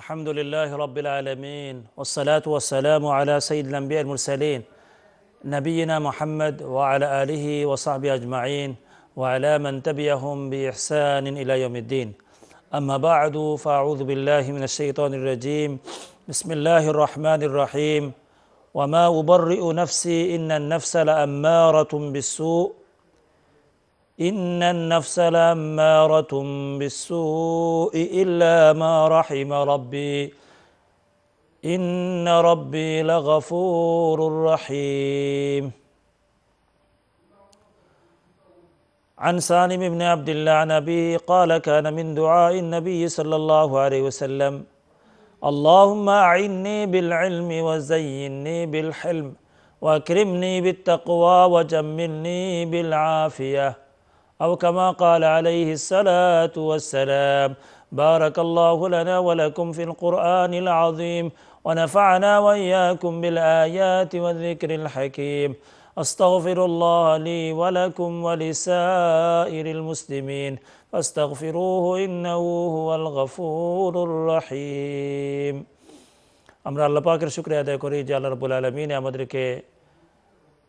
الحمد لله رب العالمين والصلاة والسلام على سيد الأنبياء المرسلين نبينا محمد وعلى آله وصحبه أجمعين وعلى من تبعهم بإحسان إلى يوم الدين أما بعد فأعوذ بالله من الشيطان الرجيم بسم الله الرحمن الرحيم وما أبرئ نفسي إن النفس لأمارة بالسوء إن النفس لأمارة بالسوء إلا ما رحم ربي إن ربي لغفور رحيم عن سالم بن عبد الله عن أبيه قال كان من دعاء النبي صلى الله عليه وسلم اللهم أعني بالعلم وزيني بالحلم وأكرمني بالتقوى وجملني بالعافية أو كما قال عليه الصلاة والسلام بارك الله لنا ولكم في القرآن العظيم ونفعنا وإياكم بالآيات والذكر الحكيم أستغفر الله لي ولكم ولسائر المسلمين فاستغفروه إنه هو الغفور الرحيم আমরা আল্লাহ পাকের শুক্রিয়া আদায় করি যে আল্লাহ রবুল আলমিন আমাদেরকে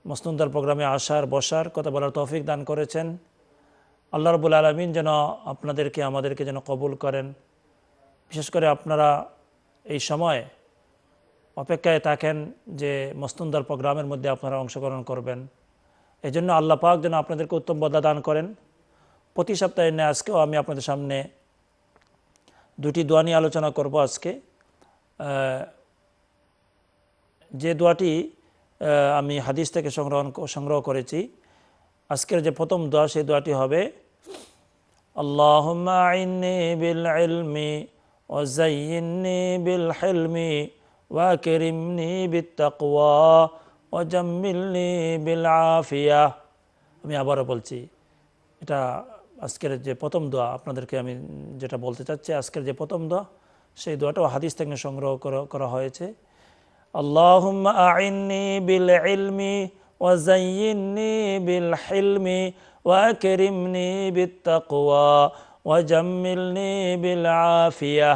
মসনুন্দার برنامج عشر بشر كتب বলার توفيق دان করেছেন আল্লাহ রবুল আলমিন যেন আপনাদেরকে আমাদেরকে যেন কবুল করেন বিশেষ করে আপনারা এই সময় অপেক্ষায় থাকেন যে মস্তুন্দর প্রোগ্রামের মধ্যে আপনারা অংশগ্রহণ করবেন এই জন্য আল্লাহ পাক যেন আপনাদেরকে উত্তম বদলা দান করেন প্রতি সপ্তাহে নিয়ে আজকেও আমি আপনাদের সামনে দুটি দোয়া নিয়ে আলোচনা করব আজকে যে দোয়াটি আমি হাদিস থেকে সংগ্রহ সংগ্রহ করেছি আজকের যে প্রথম দোয়া সেই দোয়াটি হবে اللهم أعني بالعلم وزيني بالحلم وأكرمني بالتقوى وجملني بالعافية আমি আবারও বলছি এটা আজকের যে প্রথম দোয়া আপনাদেরকে আমি যেটা বলতে চাচ্ছি আজকের যে প্রথম দোয়া সেই দোয়াটাও হাদিস থেকে সংগ্রহ করা হয়েছে আল্লাহ আইনি বিল ইলমি ওয়াজাইনি বিল হেলমি واكرمني بالتقوى وجملني بالعافيه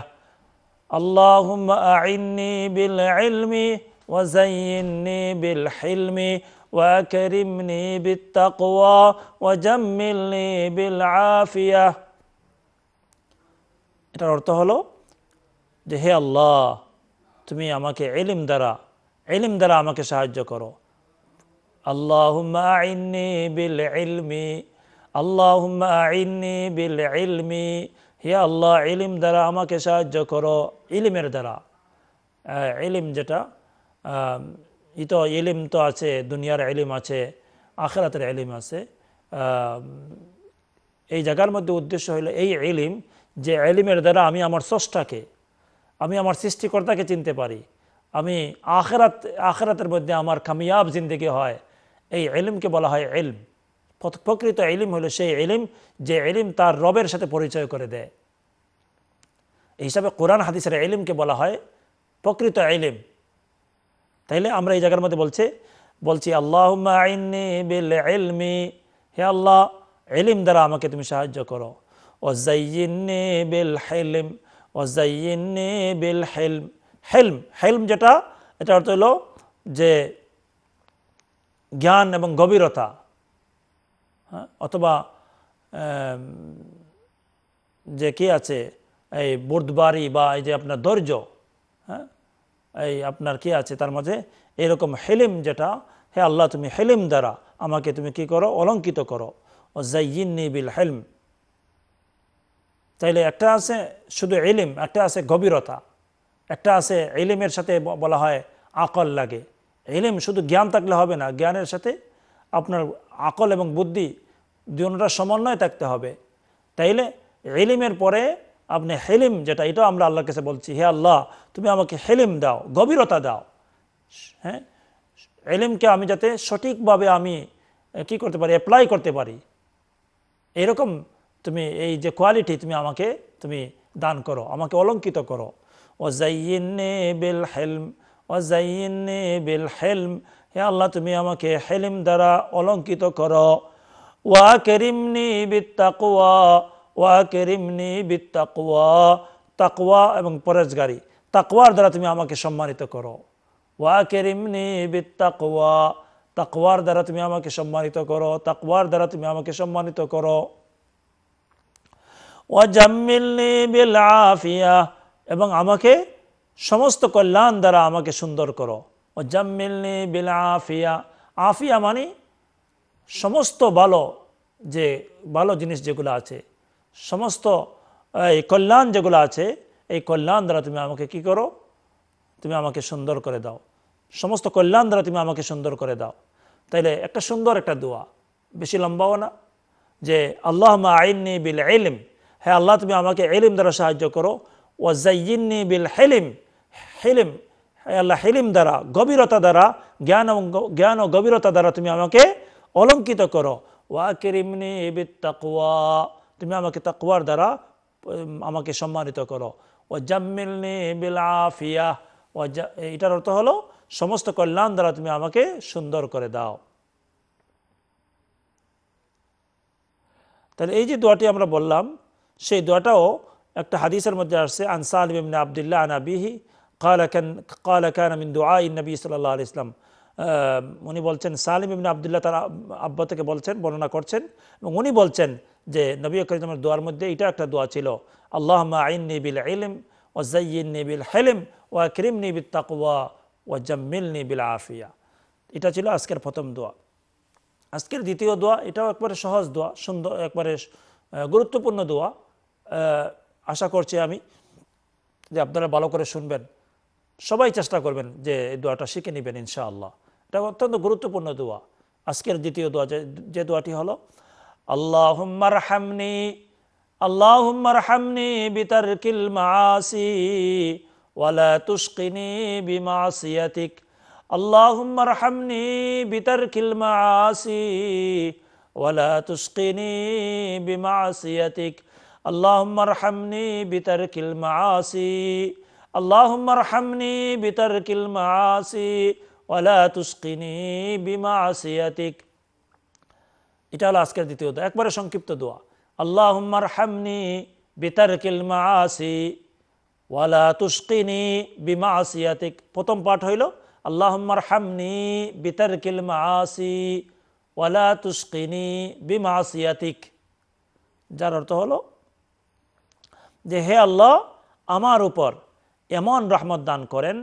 اللهم اعني بالعلم وزينني بالحلم واكرمني بالتقوى وجملني بالعافيه এটার অর্থ হলো যে হে আল্লাহ তুমি আমাকে এলিম দ্বারা এলিম দ্বারা আমাকে সাহায্য করো হে আল্লাহ ইলিম দ্বারা আমাকে সাহায্য করো ইলিমের দ্বারা ইলিম যেটা ই তো ইলিম তো আছে দুনিয়ার এলিম আছে আখরাতের এলিম আছে এই জায়গার মধ্যে উদ্দেশ্য হলো এই এলিম যে এলিমের দ্বারা আমি আমার স্রষ্টাকে আমি আমার সৃষ্টিকর্তাকে চিনতে পারি আমি আখেরাত আখেরাতের মধ্যে আমার কামিয়াব জিন্দিগি হয় এই এলিমকে বলা হয় এলম প্রকৃত এলিম হলো সেই এলিম যে এলিম তার রবের সাথে পরিচয় করে দেয় এই হিসাবে কোরআন হাদিসের এলিমকে বলা হয় প্রকৃত এলিম তাইলে আমরা এই জায়গার মধ্যে বলছি বলছি আল্লাহ এলমি হে আল্লাহ এলিম দ্বারা আমাকে তুমি সাহায্য করো ওজাইনে বিল হেলিম ওজাইনে বেল হেলম হেলম হেলম যেটা এটা অর্থ হলো যে জ্ঞান এবং গভীরতা হ্যাঁ? অথবা যে কি আছে এই বুধবারি বা এই যে আপনার ধৈর্য হ্যাঁ এই আপনার কি আছে তার মাঝে এরকম হেলিম যেটা হে আল্লাহ তুমি হেলিম দ্বারা আমাকে তুমি কি করো অলঙ্কিত করো ও জাইয়িন্নি বিল হেলম তাইলে একটা আছে শুধু এলিম একটা আছে গভীরতা একটা আছে এলিমের সাথে বলা হয় আকল লাগে এলিম শুধু জ্ঞান থাকলে হবে না জ্ঞানের সাথে আপনার আকল এবং বুদ্ধি দুটার সমন্বয় থাকতে হবে তাইলে এলিমের পরে আপনি হেলিম যেটা এটা আমরা আল্লাহর কাছে বলছি হে আল্লাহ তুমি আমাকে হেলিম দাও গভীরতা দাও হ্যাঁ এলিমকে আমি যাতে সঠিকভাবে আমি কি করতে পারি অ্যাপ্লাই করতে পারি এরকম তুমি এই যে কোয়ালিটি তুমি আমাকে তুমি দান করো আমাকে অলঙ্কিত করো ও জাইয়েন বেল হেলম বিল হেলম হে আল্লাহ তুমি আমাকে হেলিম দ্বারা অলঙ্কিত করো ওয়া কেরিমনি বিত্তাকুয়া ওয়া কেরিমনি বিত্তাকুয়া তাকুয়া এবং পরেজগারি তাকুয়ার দ্বারা তুমি আমাকে সম্মানিত করো ওয়া কেরিমনি বিত্তাকুয়া তাকুয়ার দ্বারা তুমি আমাকে সম্মানিত করো তাকুয়ার দ্বারা তুমি আমাকে সম্মানিত করো ওয়া জাম্মিলনি বিল আফিয়া এবং আমাকে সমস্ত কল্যাণ দ্বারা আমাকে সুন্দর করো ও জাম্মিলনি বিল আফিয়া আফিয়া মানে সমস্ত ভালো যে ভালো জিনিস যেগুলো আছে সমস্ত এই কল্যাণ যেগুলো আছে এই কল্যাণ দ্বারা তুমি আমাকে কি করো তুমি আমাকে সুন্দর করে দাও সমস্ত কল্যাণ দ্বারা তুমি আমাকে সুন্দর করে দাও তাইলে একটা সুন্দর একটা দোয়া বেশি লম্বাও না যে আল্লাহ আইননি বিল এলিম হ্যাঁ আল্লাহ তুমি আমাকে এলিম দ্বারা সাহায্য করো ও জাইনি বিল হেলিম হেলেম আল্লাহ হেলিম দ্বারা গভীরতা দ্বারা জ্ঞান জ্ঞান ও গভীরতা দ্বারা তুমি আমাকে অলঙ্কিত করো ওয়াকেরিমনি এবিত তাকুয়া তুমি আমাকে তাকুয়ার দ্বারা আমাকে সম্মানিত করো ও জাম্মিলনি বিল ও এটার অর্থ হলো সমস্ত কল্যাণ দ্বারা তুমি আমাকে সুন্দর করে দাও তাহলে এই যে দোয়াটি আমরা বললাম সেই দোয়াটাও একটা হাদিসের মধ্যে আসছে আনসা ইবনে আবদুল্লাহ আনাবিহি كان কেন كان কেন دعاء النبي নবী الله عليه وسلم উনি বলছেন সালিম ইবিন আবদুল্লাহ তার আব্বা থেকে বলছেন বর্ণনা করছেন এবং উনি বলছেন যে নবী করিমের দোয়ার মধ্যে এটা একটা দোয়া ছিল আল্লাহ আইন নিবিল ইলিম ও জাইন নিবিল হেলিম ও ক্রিম নিবিল তাকুয়া ও জম্মিল নিবিল আফিয়া এটা ছিল আজকের প্রথম দোয়া আজকের দ্বিতীয় দোয়া এটাও একবারে সহজ দোয়া সুন্দর একবারে গুরুত্বপূর্ণ দোয়া আশা করছি আমি যে আপনারা ভালো করে শুনবেন সবাই চেষ্টা করবেন যে এই দোয়াটা শিখে নেবেন ইনশাআল্লাহ এটা অত্যন্ত গুরুত্বপূর্ণ দোয়া আজকের দ্বিতীয় দোয়া যে দোয়াটি হলো আল্লাহ হামনি আল্লাহ হামনি তুষ্কিনি হামনি তুষ্কিনি হামনি اللهم ارحمني بترك المعاصي ولا تسقني بمعصيتك এটা হলো আজকের দ্বিতীয় একবারে সংক্ষিপ্ত দোয়া আল্লাহ হামনি বিতারকিল মাসি ওয়ালা তুষ্কিনি বিমা প্রথম পাঠ হইল আল্লাহ হামনি বিতারকিল মাসি ওয়ালা তুষ্কিনি বিমা আসিয়াতিক যার অর্থ হলো যে হে আল্লাহ আমার উপর এমন রহমত দান করেন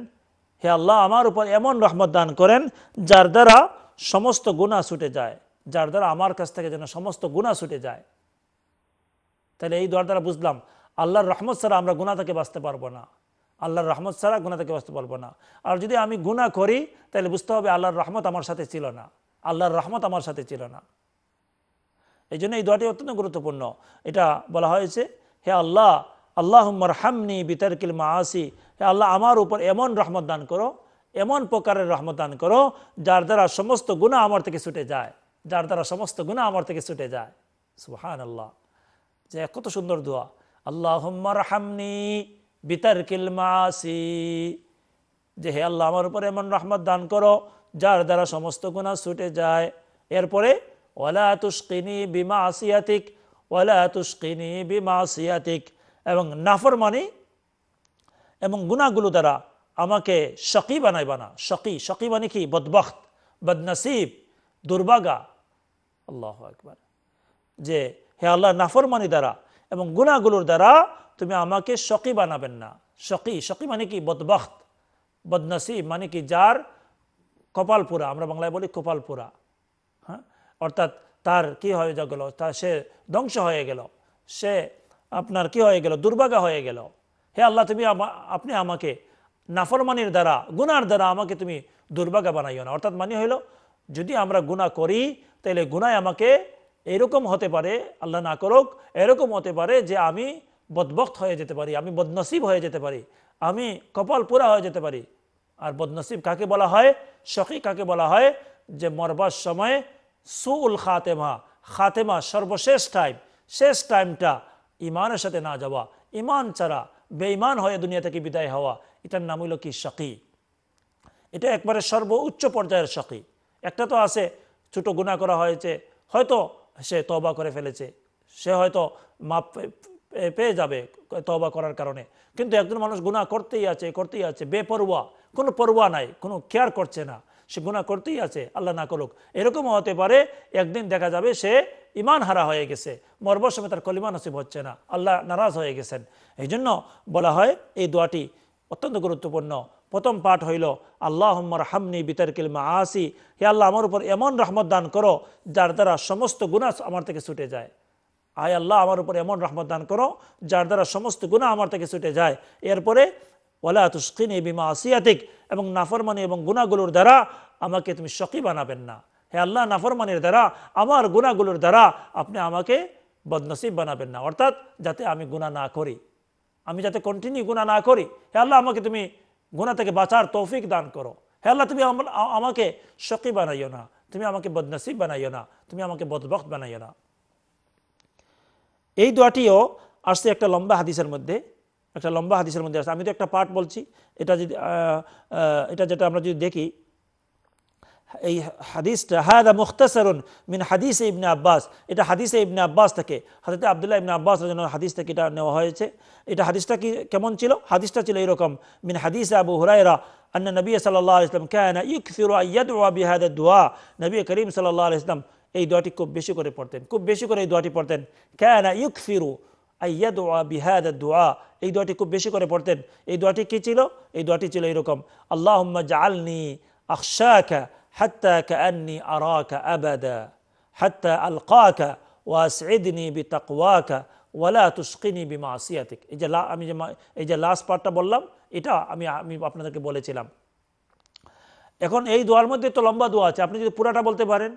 হে আল্লাহ আমার উপর এমন রহমত দান করেন যার দ্বারা সমস্ত গুণা ছুটে যায় যার দ্বারা আমার কাছ থেকে যেন সমস্ত গুণা ছুটে যায় তাহলে এই দোয়ার দ্বারা বুঝলাম আল্লাহর রহমত ছাড়া আমরা গুণা থেকে বাঁচতে পারবো না আল্লাহর রহমত ছাড়া গুণা থেকে বাঁচতে পারবো না আর যদি আমি গুণা করি তাহলে বুঝতে হবে আল্লাহর রহমত আমার সাথে ছিল না আল্লাহর রহমত আমার সাথে ছিল না এই জন্য এই দোয়াটি অত্যন্ত গুরুত্বপূর্ণ এটা বলা হয়েছে হে আল্লাহ আল্লাহ হামনি বিতর্কিল মাসি হে আল্লাহ আমার উপর এমন রহমত দান করো এমন প্রকারের রহমত দান করো যার দ্বারা সমস্ত গুণা আমার থেকে ছুটে যায় যার দ্বারা সমস্ত গুণা আমার থেকে ছুটে যায় সুহান আল্লাহ যে কত সুন্দর দোয়া আল্লাহ হামনি মা মাসি যে হে আল্লাহ আমার উপর এমন রহমত দান করো যার দ্বারা সমস্ত গুণা ছুটে যায় এরপরে ওলা তুষ্কিনী বিমা আসিয়াতিক ওলা তুষ্কিনী বিমা আসিয়াতিক এবং নাফরমানি এবং গুণাগুলো দ্বারা আমাকে সকি বানাই বানা শকি সকি মানে কি বদবখত বদনসিব দুর্বাগা আল্লাহ একবার যে হে আল্লাহ নাফরমানি দ্বারা এবং গুণাগুলোর দ্বারা তুমি আমাকে সকি বানাবেন না শকি শকি মানে কি বদবখত বদনসিব মানে কি যার কপালপুরা আমরা বাংলায় বলি কপালপুরা হ্যাঁ অর্থাৎ তার কি হয়ে গেল তা সে ধ্বংস হয়ে গেল সে আপনার কি হয়ে গেল দুর্ভাগা হয়ে গেল হে আল্লাহ তুমি আপনি আমাকে নাফরমানির দ্বারা গুনার দ্বারা আমাকে তুমি দুর্ভাগা বানাইও না অর্থাৎ মানে হইল যদি আমরা গুণা করি তাহলে গুনায় আমাকে এরকম হতে পারে আল্লাহ না করুক এরকম হতে পারে যে আমি বদবক্ত হয়ে যেতে পারি আমি বদনসিব হয়ে যেতে পারি আমি কপাল পুরা হয়ে যেতে পারি আর বদনসিব কাকে বলা হয় সখী কাকে বলা হয় যে মরবার সময় সুউল খাতেমা খাতেমা সর্বশেষ টাইম শেষ টাইমটা ইমানের সাথে না যাওয়া ইমান ছাড়া বেঈমান হয়ে দুনিয়া থেকে বিদায় হওয়া এটার নাম হইল কি সাকি এটা একবারে সর্বোচ্চ পর্যায়ের সাকি একটা তো আছে ছোট গুণা করা হয়েছে হয়তো সে তবা করে ফেলেছে সে হয়তো মাপ পেয়ে যাবে তবা করার কারণে কিন্তু একজন মানুষ গুণা করতেই আছে করতেই আছে বেপরোয়া কোনো পরোয়া নাই কোনো কেয়ার করছে না সে গুণা করতেই আছে আল্লাহ না করুক এরকমও হতে পারে একদিন দেখা যাবে সে ইমান হারা হয়ে গেছে মরবর সময় তার কলিমা নসিব হচ্ছে না আল্লাহ নারাজ হয়ে গেছেন এই জন্য বলা হয় এই দোয়াটি অত্যন্ত গুরুত্বপূর্ণ প্রথম পাঠ হইল আল্লাহ হামনি বিতর্কিল মা আসি হে আল্লাহ আমার উপর এমন রহমত দান করো যার দ্বারা সমস্ত গুণাস আমার থেকে ছুটে যায় আয় আল্লাহ আমার উপর এমন রহমত দান করো যার দ্বারা সমস্ত গুণা আমার থেকে ছুটে যায় এরপরে ওলা তুস্কিন বিমা আসিয়াতিক এবং নাফরমানি এবং গুণাগুলোর দ্বারা আমাকে তুমি শকি বানাবেন না হে আল্লাহ নাফরমানির দ্বারা আমার গুণাগুলোর দ্বারা আপনি আমাকে বদনসিব বানাবেন না অর্থাৎ যাতে আমি গুণা না করি আমি যাতে কন্টিনিউ গুণা না করি হে আল্লাহ আমাকে তুমি গুণা থেকে বাঁচার তৌফিক দান করো হে আল্লাহ তুমি আমাকে শকি বানাইও না তুমি আমাকে বদনসিব বানাইও না তুমি আমাকে বদবক্ত বানাইও না এই দোয়াটিও আসছে একটা লম্বা হাদিসের মধ্যে একটা লম্বা হাদিসের মধ্যে আছে আমি তো একটা পার্ট বলছি এটা যদি এটা যেটা আমরা যদি দেখি এই হাদিসটা হায়দা মুখতাসারুন মিন হাদিস ইবনে আব্বাস এটা হাদিসে ইবনে আব্বাস থেকে হাজরত আবদুল্লাহ ইবনে আব্বাস জন্য হাদিস থেকে এটা নেওয়া হয়েছে এটা হাদিসটা কি কেমন ছিল হাদিসটা ছিল এরকম মিন হাদিস আবু হুরাইরা আন্না নবী সাল্লাহ ইসলাম কেন ইউকফিরু আয়াদুয়া বিহাদা দোয়া নবী করিম সাল্লাহ ইসলাম এই দোয়াটি খুব বেশি করে পড়তেন খুব বেশি করে এই দোয়াটি পড়তেন কেন ইউকফিরু আইয়া দোয়া বিহাদ দোয়া এই দোয়াটি খুব বেশি করে পড়তেন এই দোয়াটি কী ছিল এই দোয়াটি ছিল এরকম আল্লাহ জালনি আখশাকা হাত্তা কান্নি আরাকা আবাদা হাত্তা আলকাকা ওয়াসেদনি বি তাকওয়াকা ওয়ালা তুস্কিনী বি মাসিয়াতিক এই যে আমি যে এই যে লাস্ট পার্টটা বললাম এটা আমি আমি আপনাদেরকে বলেছিলাম এখন এই দোয়ার মধ্যে তো লম্বা দোয়া আছে আপনি যদি পুরাটা বলতে পারেন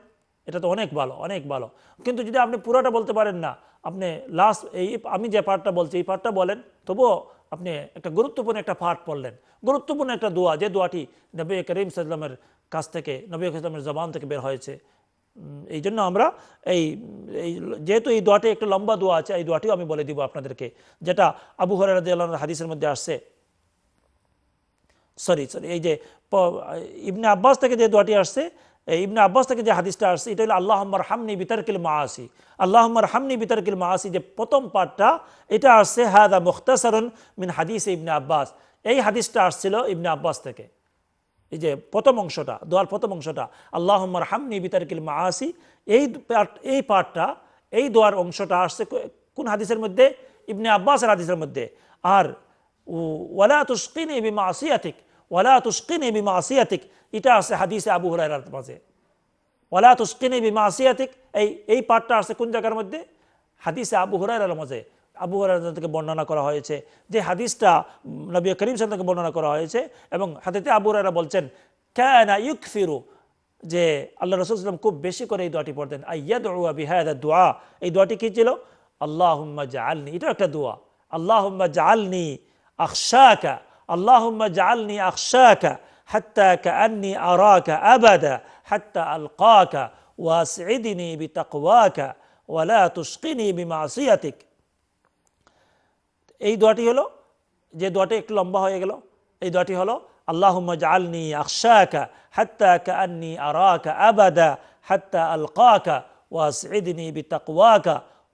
এটা তো অনেক ভালো অনেক ভালো কিন্তু যদি আপনি পুরাটা বলতে পারেন না আপনি লাস্ট এই আমি যে পার্টটা বলছি এই পার্টটা বলেন তবুও আপনি একটা গুরুত্বপূর্ণ একটা পার্ট পড়লেন গুরুত্বপূর্ণ একটা দোয়া যে দোয়াটি নবী করিম সাল্লামের কাছ থেকে নবী ইসলামের জবান থেকে বের হয়েছে এই জন্য আমরা এই যেহেতু এই দোয়াটি একটা লম্বা দোয়া আছে এই দোয়াটিও আমি বলে দিব আপনাদেরকে যেটা আবু হরাদ হাদিসের মধ্যে আসছে সরি সরি এই যে ইবনে আব্বাস থেকে যে দোয়াটি আসছে ইবনে আব্বাস থেকে যে হাদিসটা আসছে এটা হলো আল্লাহম্মর হামনি বিতর্কিল মাসি আল্লাহম্মর হামনি বিতর্কিল মাসি যে প্রথম পাঠটা এটা আসছে হাদা মুখতাসারুন মিন হাদিস ইবনে আব্বাস এই হাদিসটা আসছিল ইবনে আব্বাস থেকে এই যে প্রথম অংশটা দোয়ার প্রথম অংশটা আল্লাহম্মর হামনি বিতর্কিল মাসি এই এই পাঠটা এই দোয়ার অংশটা আসছে কোন হাদিসের মধ্যে ইবনে আব্বাসের হাদিসের মধ্যে আর ওয়ালা তুস্কিন ইবি মাসিয়াতিক ওয়ালা তুস্কিনে বিমা আসিয়াতিক এটা আছে হাদিসে আবু হুরাইরার মাঝে ওয়ালা তুস্কিনে বিমা আসিয়াতিক এই এই পাঠটা আছে কোন জায়গার মধ্যে হাদিসে আবু হুরাইরার মাঝে আবু থেকে বর্ণনা করা হয়েছে যে হাদিসটা নবী করিম সাল্লামকে বর্ণনা করা হয়েছে এবং হাদিতে আবু হুরাইরা বলছেন ইউক ইউকফিরু যে আল্লাহ রসুলাম খুব বেশি করে এই দোয়াটি পড়তেন আয়াদ বিহায়দা দোয়া এই দোয়াটি কী ছিল আল্লাহ হুম্মা জালনি এটা একটা দোয়া আল্লাহ হুম্মা জালনি আখশাকা اللهم اجعلني أخشاك حتى كأني أراك أبدا حتى ألقاك واسعدني بتقواك ولا تشقني بمعصيتك এই দোয়াটি হলো যে দোয়াটি একটু লম্বা হয়ে গেল এই দোয়াটি হলো اللهم اجعلني أخشاك حتى كأني أراك أبدا حتى ألقاك واسعدني بتقواك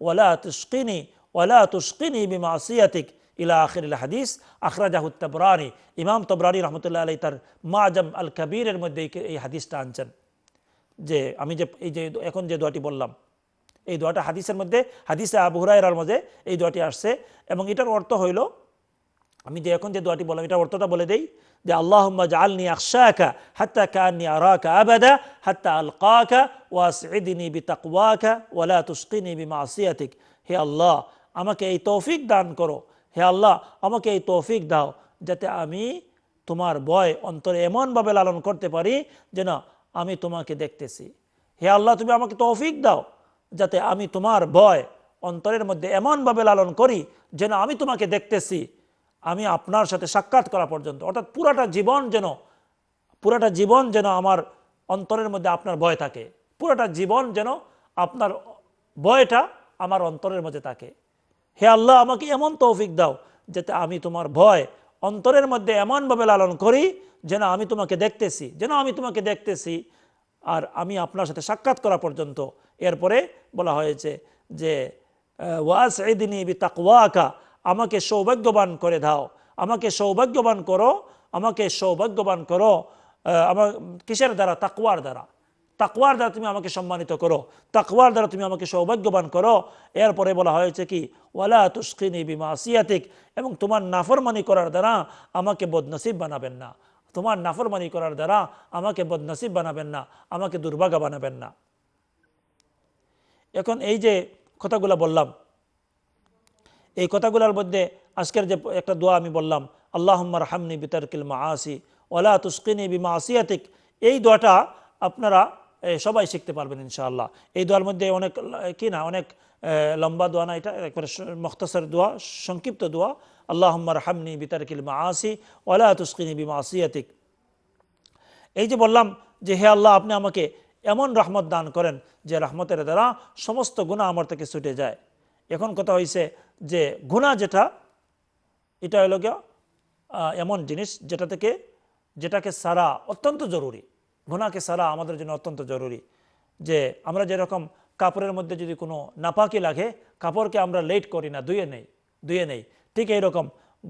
ولا تشقني ولا تشقني بمعصيتك ইলা আখির হাদিস আখরাজাহুত তবরানি ইমাম তবরানি রহমতুল্লাহ আলী তার মা আজম আল কবিরের মধ্যে এই হাদিসটা আনছেন যে আমি যে এই যে এখন যে দোয়াটি বললাম এই দোয়াটা হাদিসের মধ্যে হাদিসে আবহুরাইরার মধ্যে এই দোয়াটি আসছে এবং এটার অর্থ হইল আমি যে এখন যে দোয়াটি বললাম এটার অর্থটা বলে দেই যে আল্লাহ জালনি আকশাকা হাত্তা কানি আরাকা আবাদা হাত্তা আলকাকা ওয়াসিদিনী বি তাকওয়াকা ওয়ালা তুসকিনী বি মাসিয়াতিক হে আল্লাহ আমাকে এই তৌফিক দান করো হে আল্লাহ আমাকে এই তৌফিক দাও যাতে আমি তোমার ভয় অন্তরে এমনভাবে লালন করতে পারি যেন আমি তোমাকে দেখতেছি হে আল্লাহ তুমি আমাকে তৌফিক দাও যাতে আমি তোমার ভয় অন্তরের মধ্যে এমনভাবে লালন করি যেন আমি তোমাকে দেখতেছি আমি আপনার সাথে সাক্ষাৎ করা পর্যন্ত অর্থাৎ পুরাটা জীবন যেন পুরাটা জীবন যেন আমার অন্তরের মধ্যে আপনার ভয় থাকে পুরাটা জীবন যেন আপনার ভয়টা আমার অন্তরের মধ্যে থাকে হে আল্লাহ আমাকে এমন তৌফিক দাও যাতে আমি তোমার ভয় অন্তরের মধ্যে এমনভাবে লালন করি যেন আমি তোমাকে দেখতেছি যেন আমি তোমাকে দেখতেছি আর আমি আপনার সাথে সাক্ষাৎ করা পর্যন্ত এরপরে বলা হয়েছে যে ওয়াস এদিনী বি তাকওয়াকা আমাকে সৌভাগ্যবান করে দাও আমাকে সৌভাগ্যবান করো আমাকে সৌভাগ্যবান করো আমার কিসের দ্বারা তাকুয়ার দ্বারা তাকওয়ার দ্বারা তুমি আমাকে সম্মানিত করো তাকওয়ার দ্বারা তুমি আমাকে সৌভাগ্যবান করো এরপরে বলা হয়েছে কি ওয়ালা তুস্কিনি বিমা সিয়াতিক এবং তোমার নাফরমানি করার দ্বারা আমাকে বদনসিব বানাবেন না তোমার নাফরমানি করার দ্বারা আমাকে বদনসিব বানাবেন না আমাকে দুর্ভাগা বানাবেন না এখন এই যে কথাগুলো বললাম এই কথাগুলোর মধ্যে আজকের যে একটা দোয়া আমি বললাম আল্লাহম্মার হামনি বিতর্কিল মা আসি ওলা তুস্কিনি বিমা আসিয়াতিক এই দোয়াটা আপনারা সবাই শিখতে পারবেন ইনশাআল্লাহ এই দোয়ার মধ্যে অনেক কি না অনেক লম্বা দোয়া না এটা একবারে মখতসর দোয়া সংক্ষিপ্ত দোয়া আল্লাহ হামনি বিতারকিল মা আসি ওলা তুসকিনি বিমা আসিয়াতিক এই যে বললাম যে হে আল্লাহ আপনি আমাকে এমন রহমত দান করেন যে রহমতের দ্বারা সমস্ত গুণা আমার থেকে ছুটে যায় এখন কথা হয়েছে যে গুণা যেটা এটা হলো এমন জিনিস যেটা থেকে যেটাকে সারা অত্যন্ত জরুরি গুণাকে সারা আমাদের জন্য অত্যন্ত জরুরি যে আমরা যেরকম কাপড়ের মধ্যে যদি কোনো নাপাকি লাগে কাপড়কে আমরা লেট করি না ধুয়ে নেই ধুয়ে নেই ঠিক এইরকম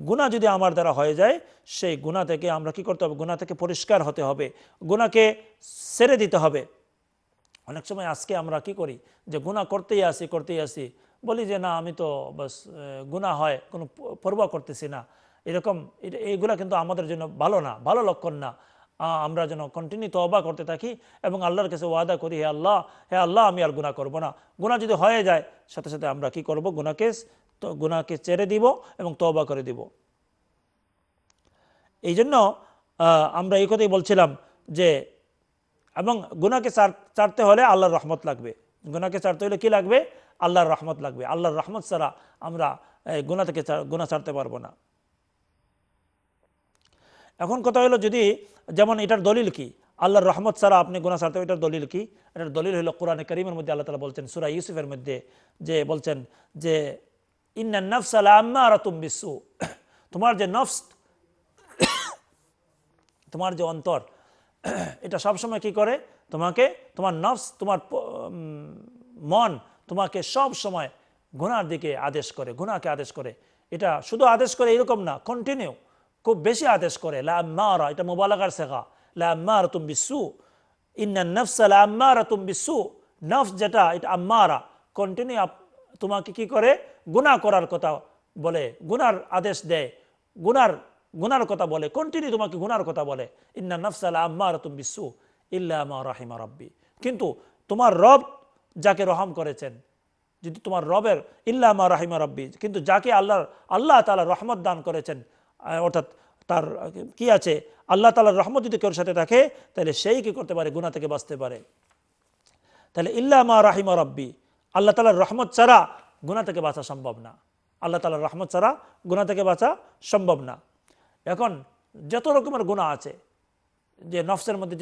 গুণা যদি আমার দ্বারা হয়ে যায় সেই গুণা থেকে আমরা কি করতে হবে গুণা থেকে পরিষ্কার হতে হবে গুণাকে সেরে দিতে হবে অনেক সময় আজকে আমরা কি করি যে গুণা করতেই আসি করতেই আসি বলি যে না আমি তো বাস গুণা হয় কোনো পরোয়া করতেছি না এরকম এগুলা কিন্তু আমাদের জন্য ভালো না ভালো লক্ষণ না আমরা যেন কন্টিনিউ তবা করতে থাকি এবং আল্লাহর কাছে ওয়াদা করি হে আল্লাহ হে আল্লাহ আমি আর গুণা করবো না গুণা যদি হয়ে যায় সাথে সাথে আমরা কি করব গুণাকে তো গুণাকে চেড়ে দিব এবং তবা করে দিব এই জন্য আমরা এই কথাই বলছিলাম যে এবং গুণাকে চারতে হলে আল্লাহর রহমত লাগবে গুণাকে চারতে হলে কি লাগবে আল্লাহর রহমত লাগবে আল্লাহর রহমত ছাড়া আমরা গুণা থেকে গুণা চারতে পারবো না এখন কথা হলো যদি যেমন এটার দলিল কি আল্লাহর রহমত সারা আপনি গুণা সারতে এটার দলিল কি এটার দলিল হলো কোরআনে করিমের মধ্যে আল্লাহ তালা বলছেন সুরা ইউসুফের মধ্যে যে বলছেন যে ইন্না নফস আল্লাহ আম্মা তোমার যে নফস তোমার যে অন্তর এটা সবসময় কি করে তোমাকে তোমার নফস তোমার মন তোমাকে সব সময় ঘোনার দিকে আদেশ করে ঘোনাকে আদেশ করে এটা শুধু আদেশ করে এরকম না কন্টিনিউ খুব বেশি আদেশ করে লাম্মারা এটা মোবালাকার শেখা লাম্মারা তুম বিসু ইন্না নফসা লাম্মারা তুম বিসু নফস যেটা এটা আম্মারা কন্টিনিউ তোমাকে কি করে গুণা করার কথা বলে গুনার আদেশ দেয় গুনার গুনার কথা বলে কন্টিনিউ তোমাকে গুনার কথা বলে ইন্না নফসাল আম্মার তুম বিসু ইল্লামা রাহিমা রব্বি কিন্তু তোমার রব যাকে রহম করেছেন যদি তোমার রবের ইল্লামা রাহিমা রব্বি কিন্তু যাকে আল্লাহর আল্লাহ তালা রহমত দান করেছেন অর্থাৎ তার কি আছে আল্লাহ তালার রহমত যদি কেউ সাথে থাকে তাহলে সেই কি করতে পারে গুণা থেকে বাঁচতে পারে তাহলে ইল্লা মা রাহিমা রব্বি আল্লাহ তালার রহমত ছাড়া গুণা থেকে বাঁচা সম্ভব না আল্লাহ তালার রহমত ছাড়া গুণা থেকে বাঁচা সম্ভব না এখন যত রকমের গুণা আছে যে নফসের মধ্যে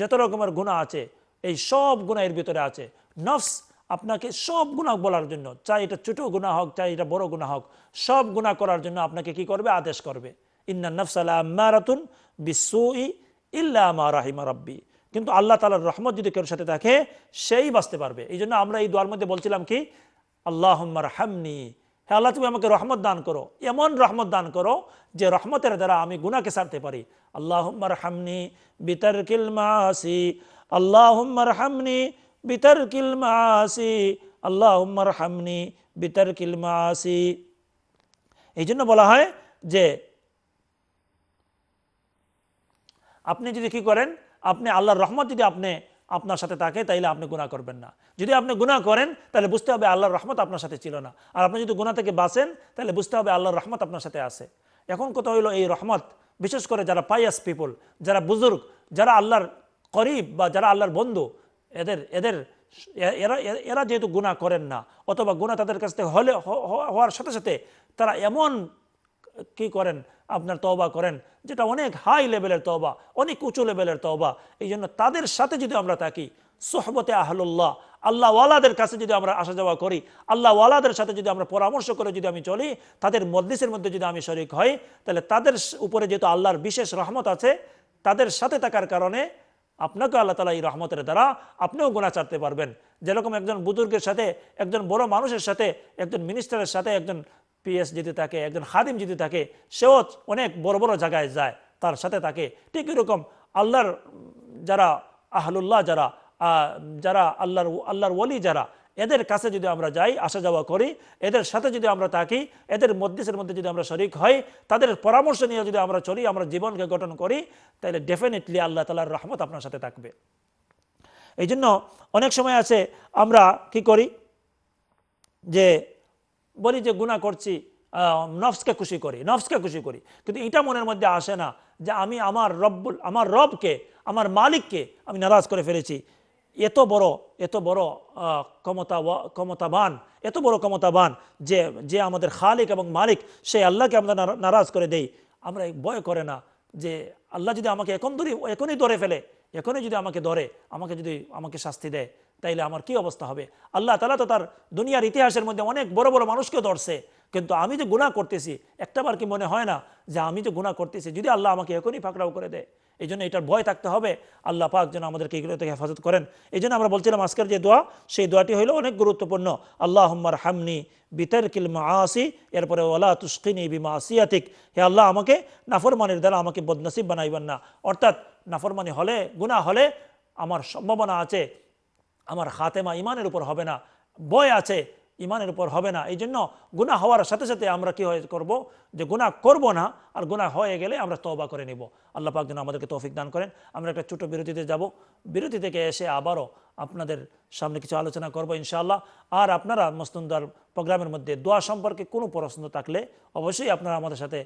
যত রকমের গুণা আছে এই সব গুণা এর ভিতরে আছে নফস আপনাকে সব গুণা বলার জন্য চাই এটা ছোট গুণা হোক চাই এটা বড় গুণা হোক সব গুণা করার জন্য আপনাকে কি করবে আদেশ করবে ইন্না নফসালামারাতুন বিশ্বই ইল্লা আমা রাহিমা রব্বি কিন্তু আল্লাহ তালার রহমত যদি কেউ সাথে থাকে সেই বাঁচতে পারবে এই জন্য আমরা এই দোয়ার মধ্যে বলছিলাম কি আল্লাহম্মার হামনি হ্যাঁ আল্লাহ তুমি আমাকে রহমত দান করো এমন রহমত দান করো যে রহমতের দ্বারা আমি গুনাকে সারতে পারি আল্লাহম্মার হামনি বিতর্কিল মাসি আল্লাহম্মার হামনি বিতর্কিল মাসি আল্লাহ উম্মার হামনি বিতর্কিল মাসি এই জন্য বলা হয় যে আপনি যদি কি করেন আপনি আল্লাহর রহমত যদি আপনি আপনার সাথে থাকে তাইলে আপনি গুণা করবেন না যদি আপনি গুণা করেন তাহলে বুঝতে হবে আল্লাহর রহমত আপনার সাথে ছিল না আর আপনি যদি গুণা থেকে বাঁচেন তাহলে বুঝতে হবে আল্লাহর রহমত আপনার সাথে আছে এখন কথা হইলো এই রহমত বিশেষ করে যারা পাইয়াস পিপল যারা বুজুর্গ যারা আল্লাহর করিব বা যারা আল্লাহর বন্ধু এদের এদের এরা এরা যেহেতু গুণা করেন না অথবা গুণা তাদের কাছ থেকে হলে হওয়ার সাথে সাথে তারা এমন কি করেন আপনার তবা করেন যেটা অনেক হাই লেভেলের তবা অনেক উঁচু লেভেলের তবা এই জন্য তাদের সাথে যদি আমরা থাকি সোহবতে আহলুল্লাহ আল্লাহওয়ালাদের কাছে যদি আমরা আসা যাওয়া করি আল্লাহওয়ালাদের সাথে যদি আমরা পরামর্শ করে যদি আমি চলি তাদের মজলিসের মধ্যে যদি আমি শরিক হই তাহলে তাদের উপরে যেহেতু আল্লাহর বিশেষ রহমত আছে তাদের সাথে থাকার কারণে আপনাকে আল্লাহ তালা এই রহমতের দ্বারা আপনিও গোনা চাড়তে পারবেন যেরকম একজন বুজুর্গের সাথে একজন বড় মানুষের সাথে একজন মিনিস্টারের সাথে একজন পিএস যদি থাকে একজন হাদিম যদি থাকে সেও অনেক বড় বড় জায়গায় যায় তার সাথে থাকে ঠিক এরকম আল্লাহর যারা আহলুল্লাহ যারা যারা আল্লাহর আল্লাহর ওলি যারা এদের কাছে যদি আমরা যাই আসা যাওয়া করি এদের সাথে যদি আমরা থাকি এদের মধ্যেসের মধ্যে যদি আমরা শরিক হই তাদের পরামর্শ নিয়ে যদি আমরা চলি আমরা জীবনকে গঠন করি তাহলে ডেফিনেটলি আল্লাহ তালার রহমত আপনার সাথে থাকবে এই জন্য অনেক সময় আছে আমরা কি করি যে বলি যে গুণা করছি নফসকে খুশি করি নফসকে খুশি করি কিন্তু এটা মনের মধ্যে আসে না যে আমি আমার রব্বুল আমার রবকে আমার মালিককে আমি নারাজ করে ফেলেছি এত বড় এত বড় ক্ষমতা ক্ষমতাবান এত বড় ক্ষমতাবান যে যে আমাদের খালিক এবং মালিক সে আল্লাহকে আমরা নারাজ করে দেই আমরা ভয় করে না যে আল্লাহ যদি আমাকে এখন ধরি এখনই ধরে ফেলে এখনই যদি আমাকে ধরে আমাকে যদি আমাকে শাস্তি দেয় তাইলে আমার কি অবস্থা হবে আল্লাহ তালা তো তার দুনিয়ার ইতিহাসের মধ্যে অনেক বড় বড় মানুষকে ধরছে কিন্তু আমি যে গুণা করতেছি একটাবার কি মনে হয় না যে আমি যে গুণা করতেছি যদি আল্লাহ আমাকে এখনই ফাঁকড়াও করে দেয় এই জন্য এটার ভয় থাকতে হবে আল্লাহ পাক যেন আমাদেরকে এগুলো থেকে হেফাজত করেন এই জন্য আমরা বলছিলাম আজকের যে দোয়া সেই দোয়াটি হলো অনেক গুরুত্বপূর্ণ আল্লাহ হম্মার হামনি কিলমা আসি এরপরে ওলা তুস্কিনি বিমা আসিয়াতিক হে আল্লাহ আমাকে নাফরমানির দ্বারা আমাকে বদনাসিব বানাইবেন না অর্থাৎ নাফরমানি হলে গুণা হলে আমার সম্ভাবনা আছে আমার হাতেমা ইমানের উপর হবে না ভয় আছে ইমানের উপর হবে না এই জন্য গুণা হওয়ার সাথে সাথে আমরা কি হয় করবো যে গুণা করব না আর গুণা হয়ে গেলে আমরা তবা করে নিব আল্লাহ পাক যেন আমাদেরকে তৌফিক দান করেন আমরা একটা ছোটো বিরতিতে যাব বিরতি থেকে এসে আবারও আপনাদের সামনে কিছু আলোচনা করব ইনশাআল্লাহ আর আপনারা মস্তুন্দার প্রোগ্রামের মধ্যে দোয়া সম্পর্কে কোনো প্রশ্ন থাকলে অবশ্যই আপনারা আমাদের সাথে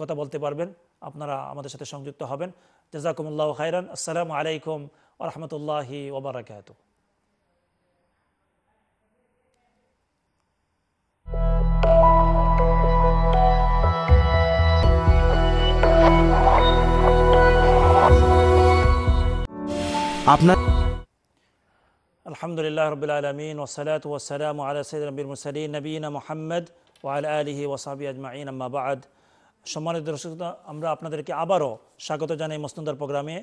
কথা বলতে পারবেন আপনারা আমাদের সাথে সংযুক্ত হবেন জাজাকুমুল্লাহ খাইরান আসসালামু আলাইকুম ওরহমতুল্লাহি ওবরাকাতু আপনার আলহামদুলিল্লাহ রবিল আলমিন ওসালাত ওসালাম আলা সৈদুল মুসালিন নবীনা মোহাম্মদ ওয়াল আলহি ওসাবি আজমাইন আম্মাবাদ সম্মানিত দর্শক আমরা আপনাদেরকে আবারও স্বাগত জানাই মস্তন্দার প্রোগ্রামে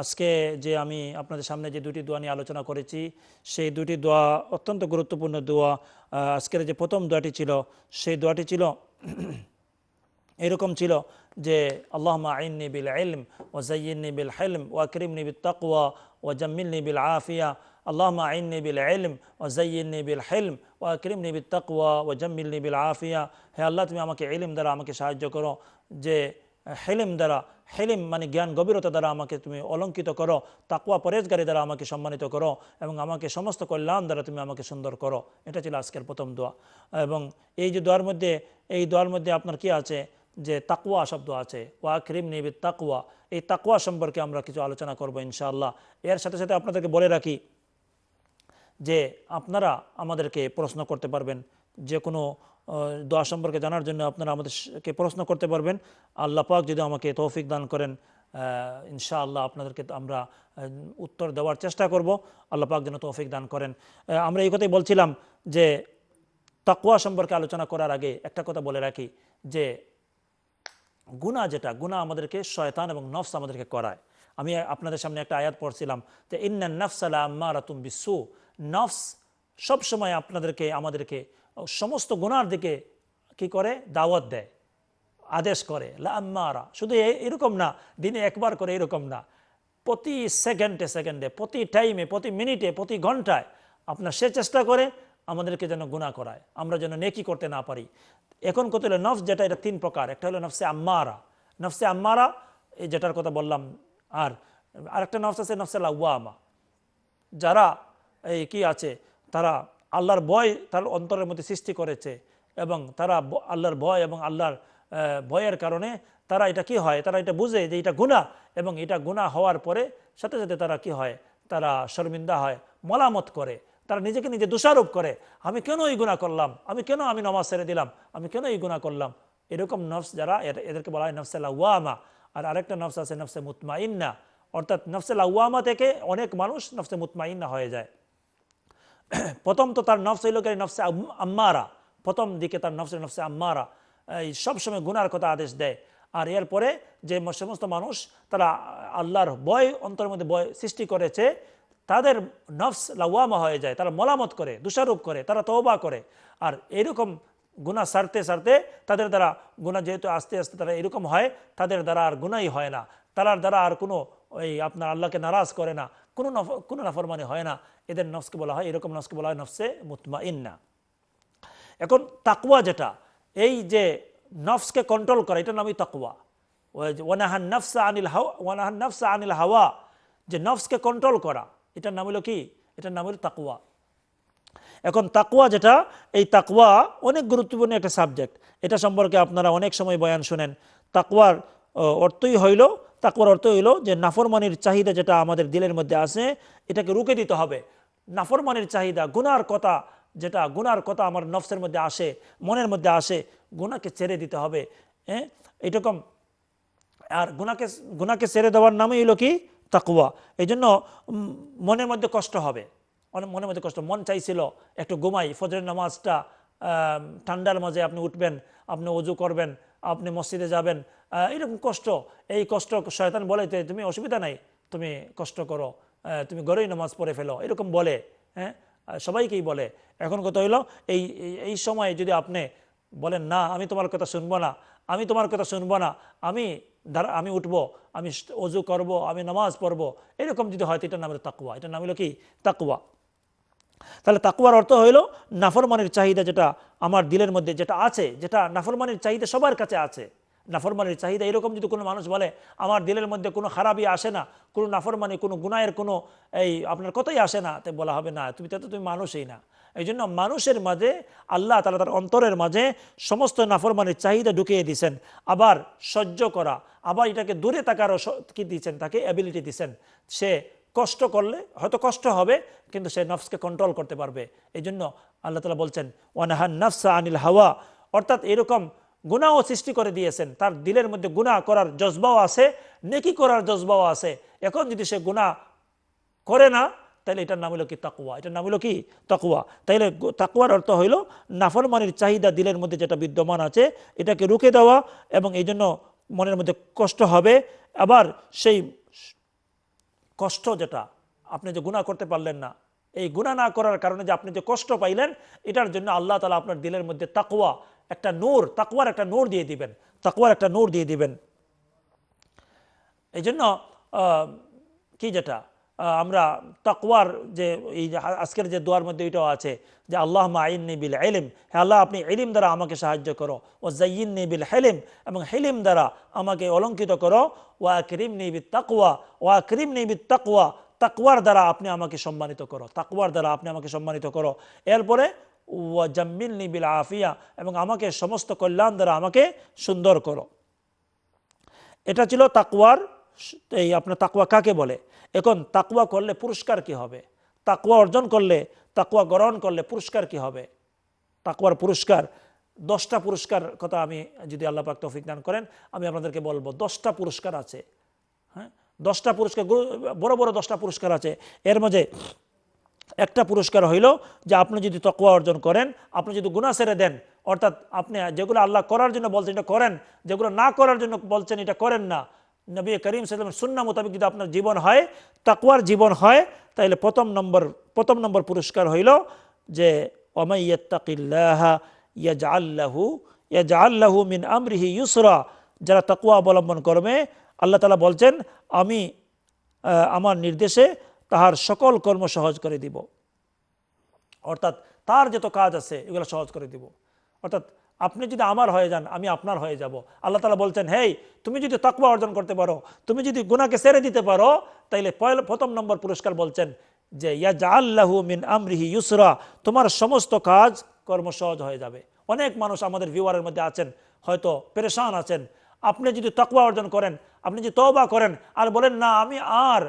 আজকে যে আমি আপনাদের সামনে যে দুটি দোয়া নিয়ে আলোচনা করেছি সেই দুটি দোয়া অত্যন্ত গুরুত্বপূর্ণ দোয়া আজকের যে প্রথম দোয়াটি ছিল সেই দোয়াটি ছিল এরকম ছিল যে আল্লাহ আইননি বিল ইলম ও জয়িননি বিল হেলম ও করিমনি বিল তকওয়া ও জমিলনি বিল আফিয়া আল্লাহ আইননি বিল ইলম ও জয়িননি বিল হেলম ও করিমনি বিল তকওয়া ও জমিলনি বিল আফিয়া হে আল্লাহ তুমি আমাকে এলিম দ্বারা আমাকে সাহায্য করো যে হেলিম দ্বারা হেলিম মানে জ্ঞান গভীরতা দ্বারা আমাকে তুমি অলঙ্কিত করো তাকুয়া পরেজগারি দ্বারা আমাকে সম্মানিত করো এবং আমাকে সমস্ত কল্যাণ দ্বারা তুমি আমাকে সুন্দর করো এটা ছিল আজকের প্রথম দোয়া এবং এই যে দোয়ার মধ্যে এই দোয়ার মধ্যে আপনার কি আছে যে তাকুয়া শব্দ আছে ক্রিম নিবি তাকুয়া এই তাকুয়া সম্পর্কে আমরা কিছু আলোচনা করব ইনশাআল্লাহ এর সাথে সাথে আপনাদেরকে বলে রাখি যে আপনারা আমাদেরকে প্রশ্ন করতে পারবেন যে কোনো দোয়া সম্পর্কে জানার জন্য আপনারা আমাদেরকে প্রশ্ন করতে পারবেন আল্লাহ পাক যদি আমাকে তৌফিক দান করেন ইনশাআল্লাহ আপনাদেরকে আমরা উত্তর দেওয়ার চেষ্টা করব আল্লাহ পাক যেন তৌফিক দান করেন আমরা এই কথাই বলছিলাম যে তাকুয়া সম্পর্কে আলোচনা করার আগে একটা কথা বলে রাখি যে গুণা যেটা গুণা আমাদেরকে শয়তান এবং নফস আমাদেরকে করায় আমি আপনাদের সামনে একটা আয়াত পড়ছিলাম যে ইন্না নফসালা আম্মা রাতুম বিসু নফস সবসময় আপনাদেরকে আমাদেরকে সমস্ত গুণার দিকে কি করে দাওয়াত দেয় আদেশ করে লাম্মারা শুধু এরকম না দিনে একবার করে এরকম না প্রতি সেকেন্ডে সেকেন্ডে প্রতি টাইমে প্রতি মিনিটে প্রতি ঘন্টায় আপনার সে চেষ্টা করে আমাদেরকে যেন গুণা করায় আমরা যেন নেকি করতে না পারি এখন কত হলো নফস যেটা এটা তিন প্রকার একটা হলো নফসে আম্মারা নফসে আম্মারা এই যেটার কথা বললাম আর আরেকটা নফস আছে নফসে লাউয়ামা যারা এই কি আছে তারা আল্লাহর ভয় তার অন্তরের মধ্যে সৃষ্টি করেছে এবং তারা আল্লাহর ভয় এবং আল্লাহর ভয়ের কারণে তারা এটা কি হয় তারা এটা বুঝে যে এটা গুণা এবং এটা গুণা হওয়ার পরে সাথে সাথে তারা কি হয় তারা শর্মিন্দা হয় মলামত করে তারা নিজেকে নিজে দোষারোপ করে আমি কেন এই গুণা করলাম আমি কেন আমি নমাজ সেরে দিলাম আমি কেন এই গুণা করলাম এরকম নফস যারা এদেরকে বলা হয় নফসেলা ওয়ামা আর আরেকটা নফস আছে নফসে মুতমাইন্না অর্থাৎ নফসাল্লা ওয়ামা থেকে অনেক মানুষ নফসে মুতমাইন্না হয়ে যায় প্রথম তো তার নফস হইল নফসে আম্মারা প্রথম দিকে তার নফসে নফসে আম্মারা এই সবসময় গুনার কথা আদেশ দেয় আর এরপরে যে সমস্ত মানুষ তারা আল্লাহর বয় অন্তরের মধ্যে বয় সৃষ্টি করেছে তাদের নফস লাওয়ামা হয়ে যায় তারা মলামত করে দোষারোপ করে তারা তওবা করে আর এরকম গুণা সারতে সারতে তাদের দ্বারা গুণা যেহেতু আস্তে আস্তে তারা এরকম হয় তাদের দ্বারা আর গুণাই হয় না তারার দ্বারা আর কোনো ওই আপনার আল্লাহকে নারাজ করে না কোনো নফ কোনো নাফরমানি হয় না এদের নফসকে বলা হয় এরকম নফসকে বলা হয় নফসে মুতমা ইন্না এখন তাকুয়া যেটা এই যে নফসকে কন্ট্রোল করা এটার নামই তাকুয়া ওয়ানাহান নফসা আনিল হাওয়া ওয়ানাহান নফসা আনিল হাওয়া যে নফসকে কন্ট্রোল করা এটার নাম হলো কি এটার নাম হলো তাকুয়া এখন তাকুয়া যেটা এই তাকুয়া অনেক গুরুত্বপূর্ণ একটা সাবজেক্ট এটা সম্পর্কে আপনারা অনেক সময় বয়ান শোনেন তাকুয়ার অর্থই হইল তাকুয়ার অর্থ হইল যে নাফরমানির চাহিদা যেটা আমাদের দিলের মধ্যে আছে এটাকে রুখে দিতে হবে নাফরমানির চাহিদা গুনার কথা যেটা গুনার কথা আমার নফসের মধ্যে আসে মনের মধ্যে আসে গুনাকে ছেড়ে দিতে হবে হ্যাঁ এইরকম আর গুনাকে গুনাকে ছেড়ে দেওয়ার নামই হলো কি তাকুয়া এই জন্য মনের মধ্যে কষ্ট হবে অনেক মনের মধ্যে কষ্ট মন চাইছিল একটু ঘুমাই ফজরের নামাজটা ঠান্ডার মাঝে আপনি উঠবেন আপনি উজু করবেন আপনি মসজিদে যাবেন এরকম কষ্ট এই কষ্ট শয়তান বলে তুমি অসুবিধা নাই তুমি কষ্ট করো তুমি ঘরেই নামাজ পড়ে ফেলো এরকম বলে হ্যাঁ সবাইকেই বলে এখন কথা হইলো এই এই সময় যদি আপনি বলেন না আমি তোমার কথা শুনবো না আমি তোমার কথা শুনবো না আমি দ্বারা আমি উঠব আমি অজু করব আমি নামাজ পড়ব এরকম যদি হয় এটার নাম হলো তাকুয়া এটার নাম হলো কি তাকুয়া তাহলে তাকুয়ার অর্থ হইল নাফরমানের চাহিদা যেটা আমার দিলের মধ্যে যেটা আছে যেটা নাফরমানের চাহিদা সবার কাছে আছে নাফরমানির চাহিদা এরকম যদি কোনো মানুষ বলে আমার দিলের মধ্যে কোনো খারাপই আসে না কোনো নাফরমানি কোনো গুনায়ের কোনো এই আপনার কথাই আসে না তাই বলা হবে না তুমি তো তুমি মানুষই না এই জন্য মানুষের মাঝে আল্লাহ তালা তার অন্তরের মাঝে সমস্ত নাফরমানের চাহিদা ঢুকিয়ে দিছেন আবার সহ্য করা আবার এটাকে দূরে তাকারও কি দিয়েছেন তাকে অ্যাবিলিটি দিছেন সে কষ্ট করলে হয়তো কষ্ট হবে কিন্তু সে নফসকে কন্ট্রোল করতে পারবে এই জন্য আল্লাহ তালা বলছেন ওয়ানাহান নফসা আনিল হাওয়া অর্থাৎ এরকম গুণাও সৃষ্টি করে দিয়েছেন তার দিলের মধ্যে গুণা করার জজবাও আছে নেকি করার জজবাও আছে এখন যদি সে গুণা করে না তাহলে এটার নাম হলো কি তাকুয়া এটার নাম হলো কি তাকুয়া তাইলে তাকুয়ার অর্থ হইল নাফরমানির চাহিদা দিলের মধ্যে যেটা বিদ্যমান আছে এটাকে রুখে দেওয়া এবং এই জন্য মনের মধ্যে কষ্ট হবে আবার সেই কষ্ট যেটা আপনি যে গুণা করতে পারলেন না এই গুণা না করার কারণে যে আপনি যে কষ্ট পাইলেন এটার জন্য আল্লাহ তালা আপনার দিলের মধ্যে তাকুয়া একটা নূর তাকুয়ার একটা নূর দিয়ে দিবেন তাকুয়ার একটা নূর দিয়ে দিবেন এই জন্য কি যেটা আমরা তাকওয়ার যে এই আজকের যে দোয়ার মধ্যে ওইটাও আছে যে আল্লাহ আইননি বিল এলিম হ্যাঁ আল্লাহ আপনি এলিম দ্বারা আমাকে সাহায্য করো ও জাইন নিবিল হেলিম এবং হেলিম দ্বারা আমাকে অলঙ্কিত করো ওয়া ক্রিম নিবি তাকওয়া ওয়া ক্রিম নিবি তাকওয়া তাকওয়ার দ্বারা আপনি আমাকে সম্মানিত করো তাকওয়ার দ্বারা আপনি আমাকে সম্মানিত করো এরপরে ওয়া জাম্মিল বিল আফিয়া এবং আমাকে সমস্ত কল্যাণ দ্বারা আমাকে সুন্দর করো এটা ছিল তাকওয়ার এই আপনার তাকুয়া কাকে বলে এখন তাকুয়া করলে পুরস্কার কি হবে তাকুয়া অর্জন করলে তাকুয়া গ্রহণ করলে পুরস্কার কি হবে তাকুয়ার পুরস্কার দশটা পুরস্কার কথা আমি যদি আল্লাহ পাক তৌফিক দান করেন আমি আপনাদেরকে বলবো দশটা পুরস্কার আছে হ্যাঁ দশটা পুরস্কার বড় বড় দশটা পুরস্কার আছে এর মাঝে একটা পুরস্কার হইল যে আপনি যদি তকুয়া অর্জন করেন আপনি যদি গুণা সেরে দেন অর্থাৎ আপনি যেগুলো আল্লাহ করার জন্য বলছেন এটা করেন যেগুলো না করার জন্য বলছেন এটা করেন না নবী করিম সাল্লাম সুন্না মোতাবেক যদি আপনার জীবন হয় তাকুয়ার জীবন হয় তাহলে প্রথম নম্বর প্রথম নম্বর পুরস্কার হইল যে ওমাইয়াত্তাকিল্লাহা মিন আমরিহি ইউসরা যারা তাকুয়া অবলম্বন করবে আল্লাহ তালা বলছেন আমি আমার নির্দেশে তাহার সকল কর্ম সহজ করে দিব অর্থাৎ তার যত কাজ আছে এগুলো সহজ করে দিব অর্থাৎ আপনি যদি আমার হয়ে যান আমি আপনার হয়ে যাব আল্লাহ তালা বলছেন হেই তুমি যদি তকবা অর্জন করতে পারো তুমি যদি গুনাকে সেরে দিতে পারো তাইলে প্রথম নম্বর পুরস্কার বলছেন যে ইয়াজা আল্লাহু মিন আমরিহি ইউসরা তোমার সমস্ত কাজ কর্ম সহজ হয়ে যাবে অনেক মানুষ আমাদের ভিউয়ারের মধ্যে আছেন হয়তো পেরেশান আছেন আপনি যদি তকবা অর্জন করেন আপনি যদি তবা করেন আর বলেন না আমি আর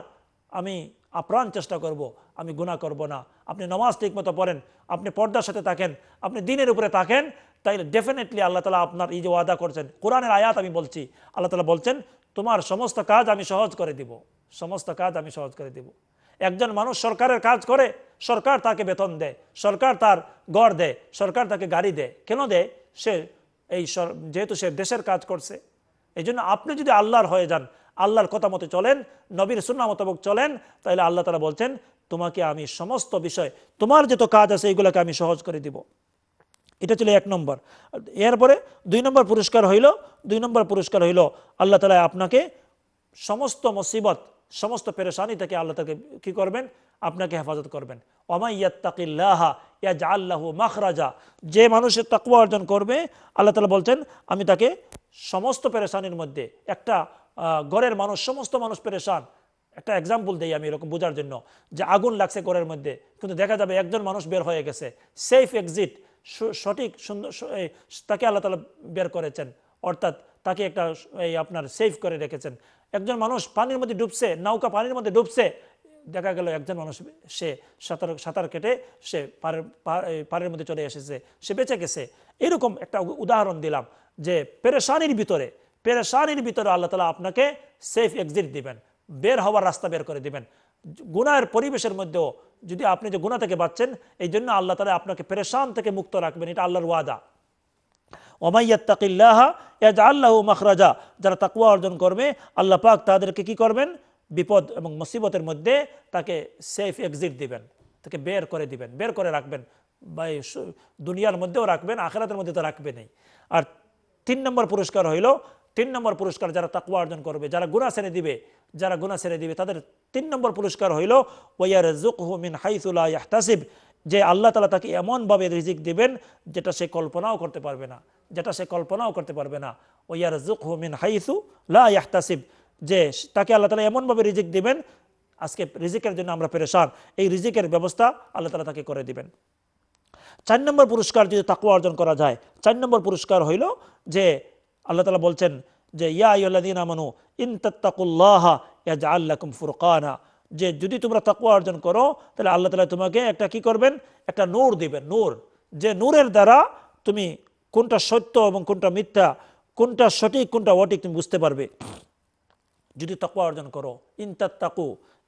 আমি আপ্রাণ চেষ্টা করব আমি গুণা করব না আপনি নমাজ ঠিক মতো পড়েন আপনি পর্দার সাথে থাকেন আপনি দিনের উপরে থাকেন তাইলে ডেফিনেটলি আল্লাহ তালা আপনার এই যে ওয়াদা করছেন কোরআনের আয়াত আমি বলছি আল্লাহ তালা বলছেন তোমার সমস্ত কাজ আমি সহজ করে দিব সমস্ত কাজ আমি সহজ করে দিব একজন মানুষ সরকারের কাজ করে সরকার তাকে বেতন দেয় সরকার তার গড় দেয় সরকার তাকে গাড়ি দেয় কেন দেয় সে এই যেহেতু সে দেশের কাজ করছে এই আপনি যদি আল্লাহর হয়ে যান আল্লাহর কথা মতো চলেন নবীর সুন্না মোতাবক চলেন তাহলে আল্লাহ তালা বলছেন তোমাকে আমি সমস্ত বিষয় তোমার যত কাজ আছে এগুলোকে আমি সহজ করে দিব এটা ছিল এক নম্বর এরপরে দুই নম্বর পুরস্কার হইল দুই নম্বর পুরস্কার হইল আল্লাহ তালা আপনাকে সমস্ত মুসিবত সমস্ত পেরেশানি থেকে আল্লাহ তাকে কী করবেন আপনাকে হেফাজত করবেন ইয়া ইয়াজ আল্লাহ মাখরাজা যে মানুষের তাকুয়া অর্জন করবে আল্লাহ তালা বলছেন আমি তাকে সমস্ত পেরেশানির মধ্যে একটা গড়ের মানুষ সমস্ত মানুষ পেরেশান একটা এক্সাম্পল দিই আমি এরকম বোঝার জন্য যে আগুন লাগছে ঘরের মধ্যে কিন্তু দেখা যাবে একজন মানুষ বের হয়ে গেছে সেফ এক্সিট সঠিক সুন্দর তাকে আল্লাহ তালা বের করেছেন অর্থাৎ তাকে একটা এই আপনার সেফ করে রেখেছেন একজন মানুষ পানির মধ্যে ডুবছে নৌকা পানির মধ্যে ডুবছে দেখা গেল একজন মানুষ সে সাঁতার সাঁতার কেটে সে পাড়ের পাড়ের মধ্যে চলে এসেছে সে বেঁচে গেছে এরকম একটা উদাহরণ দিলাম যে পেরেশানির ভিতরে পেরেশানির ভিতরে আল্লাহ তালা আপনাকে সেফ এক্সিট দিবেন বের হওয়ার রাস্তা বের করে দিবেন গুনায়ের পরিবেশের মধ্যেও যদি আপনি যে গুণা থেকে বাঁচছেন এই জন্য আল্লাহ তালা আপনাকে পেরেশান থেকে মুক্ত রাখবেন এটা আল্লাহর ওয়াদা ওমাইয়াত্তাকিল্লাহা এজ আল্লাহ মখরাজা যারা তাকুয়া অর্জন করবে আল্লাহ পাক তাদেরকে কি করবেন বিপদ এবং মুসিবতের মধ্যে তাকে সেফ এক্সিট দিবেন তাকে বের করে দিবেন বের করে রাখবেন বা দুনিয়ার মধ্যেও রাখবেন আখেরাতের মধ্যে তো রাখবেনই আর তিন নম্বর পুরস্কার হইল তিন নম্বর পুরস্কার যারা তাকুয়া অর্জন করবে যারা গুণা ছেড়ে দিবে যারা গুণা ছেড়ে দিবে তাদের তিন নম্বর পুরস্কার হইল ওয়ার মিন হাইসুল্লাহ তাসিব যে আল্লাহ তালা তাকে এমনভাবে রিজিক দিবেন যেটা সে কল্পনাও করতে পারবে না যেটা সে কল্পনাও করতে পারবে না ওয়ার মিন হাইসু লা তাসিব যে তাকে আল্লাহ তালা এমনভাবে রিজিক দিবেন আজকে রিজিকের জন্য আমরা পেরেশান এই রিজিকের ব্যবস্থা আল্লাহ তালা তাকে করে দিবেন চার নম্বর পুরস্কার যদি তাকুয়া অর্জন করা যায় চার নম্বর পুরস্কার হইল যে আল্লাহ তালা বলছেন যে ইয়া ইয়াল্লাদিন আমানু ইন তত্তাকুল্লাহ ইয়াজ ফুরকানা যে যদি তোমরা তাকুয়া অর্জন করো তাহলে আল্লাহ তালা তোমাকে একটা কি করবেন একটা নূর দিবেন নূর যে নূরের দ্বারা তুমি কোনটা সত্য এবং কোনটা মিথ্যা কোনটা সঠিক কোনটা অটিক তুমি বুঝতে পারবে যদি তকুয়া অর্জন করো ইনতাত্তাকু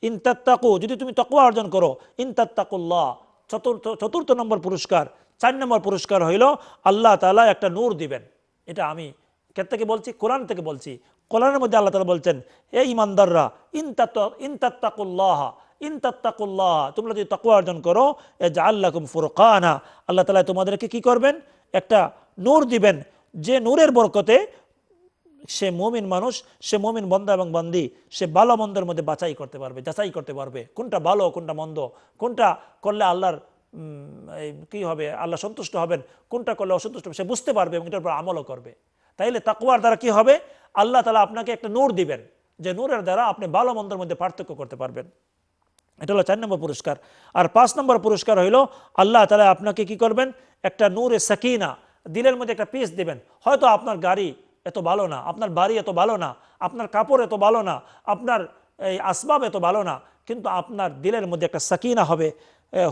ইনতাত্তাকু যদি তুমি তকুয়া অর্জন করো ইনতাত্তাকুল্লাহ চতুর্থ চতুর্থ নম্বর পুরস্কার চার নম্বর পুরস্কার হইল আল্লাহ তালা একটা নূর দিবেন এটা আমি কে থেকে বলছি কোরআন থেকে বলছি কোরআনের মধ্যে আল্লাহ তালা বলছেন এই ইমানদাররা ইনতাত্তাকুল্লাহ ইনতাত্তাকুল্লাহ তোমরা যদি তাকু অর্জন করো এ যা আল্লাহ ফুরকানা আল্লাহ তালা তোমাদেরকে কি করবেন একটা নূর দিবেন যে নূরের বরকতে সে মমিন মানুষ সে মমিন বন্দা এবং বন্দি সে ভালো মন্দের মধ্যে বাছাই করতে পারবে যাচাই করতে পারবে কোনটা ভালো কোনটা মন্দ কোনটা করলে আল্লাহর কি হবে আল্লাহ সন্তুষ্ট হবেন কোনটা করলে অসন্তুষ্ট হবে সে বুঝতে পারবে এবং এটার উপর আমলও করবে তাইলে তাকুয়ার দ্বারা কি হবে আল্লাহ তালা আপনাকে একটা নূর দিবেন যে নূরের দ্বারা আপনি ভালো মন্দের মধ্যে পার্থক্য করতে পারবেন এটা হলো চার নম্বর পুরস্কার আর পাঁচ নম্বর পুরস্কার হইল আল্লাহ তালা আপনাকে কি করবেন একটা নূরে সাকিনা দিলের মধ্যে একটা পিস দিবেন হয়তো আপনার গাড়ি এত ভালো না আপনার বাড়ি এত ভালো না আপনার কাপড় এত ভালো না আপনার এই আসবাব এত ভালো না কিন্তু আপনার দিলের মধ্যে একটা সাকিনা হবে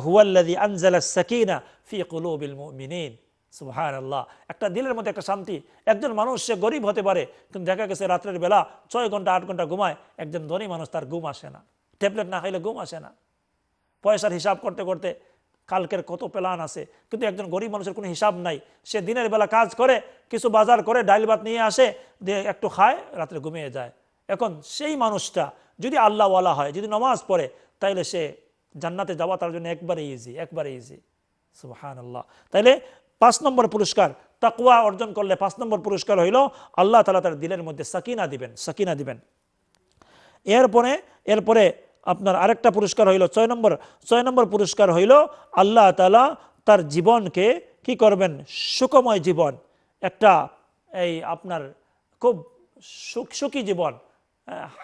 হুয়াল্লাদি আনজালা সাকিনা ফি কুলুবিল মিনীন সুহান আল্লাহ একটা দিলের মধ্যে একটা শান্তি একজন মানুষ সে গরিব হতে পারে কিন্তু দেখা গেছে রাত্রের বেলা ছয় ঘন্টা আট ঘন্টা ঘুমায় একজন ধনী মানুষ তার ঘুম আসে না ট্যাবলেট না খাইলে ঘুম আসে না পয়সার হিসাব করতে করতে কালকের কত প্ল্যান আছে কিন্তু একজন গরিব মানুষের কোনো হিসাব নাই সে দিনের বেলা কাজ করে কিছু বাজার করে ডাইল ভাত নিয়ে আসে দিয়ে একটু খায় রাত্রে ঘুমিয়ে যায় এখন সেই মানুষটা যদি আল্লাহওয়ালা হয় যদি নমাজ পড়ে তাইলে সে জান্নাতে যাওয়া তার জন্য একবারে ইজি একবারে ইজি সুবাহান আল্লাহ তাইলে পাঁচ নম্বর পুরস্কার তাকুয়া অর্জন করলে পাঁচ নম্বর পুরস্কার হইল আল্লাহ তালা তার দিলের মধ্যে সাকিনা দিবেন সাকিনা দিবেন এরপরে এরপরে আপনার আরেকটা পুরস্কার হইল ছয় নম্বর ছয় নম্বর পুরস্কার হইল আল্লাহ তালা তার জীবনকে কি করবেন সুখময় জীবন একটা এই আপনার খুব সুখ সুখী জীবন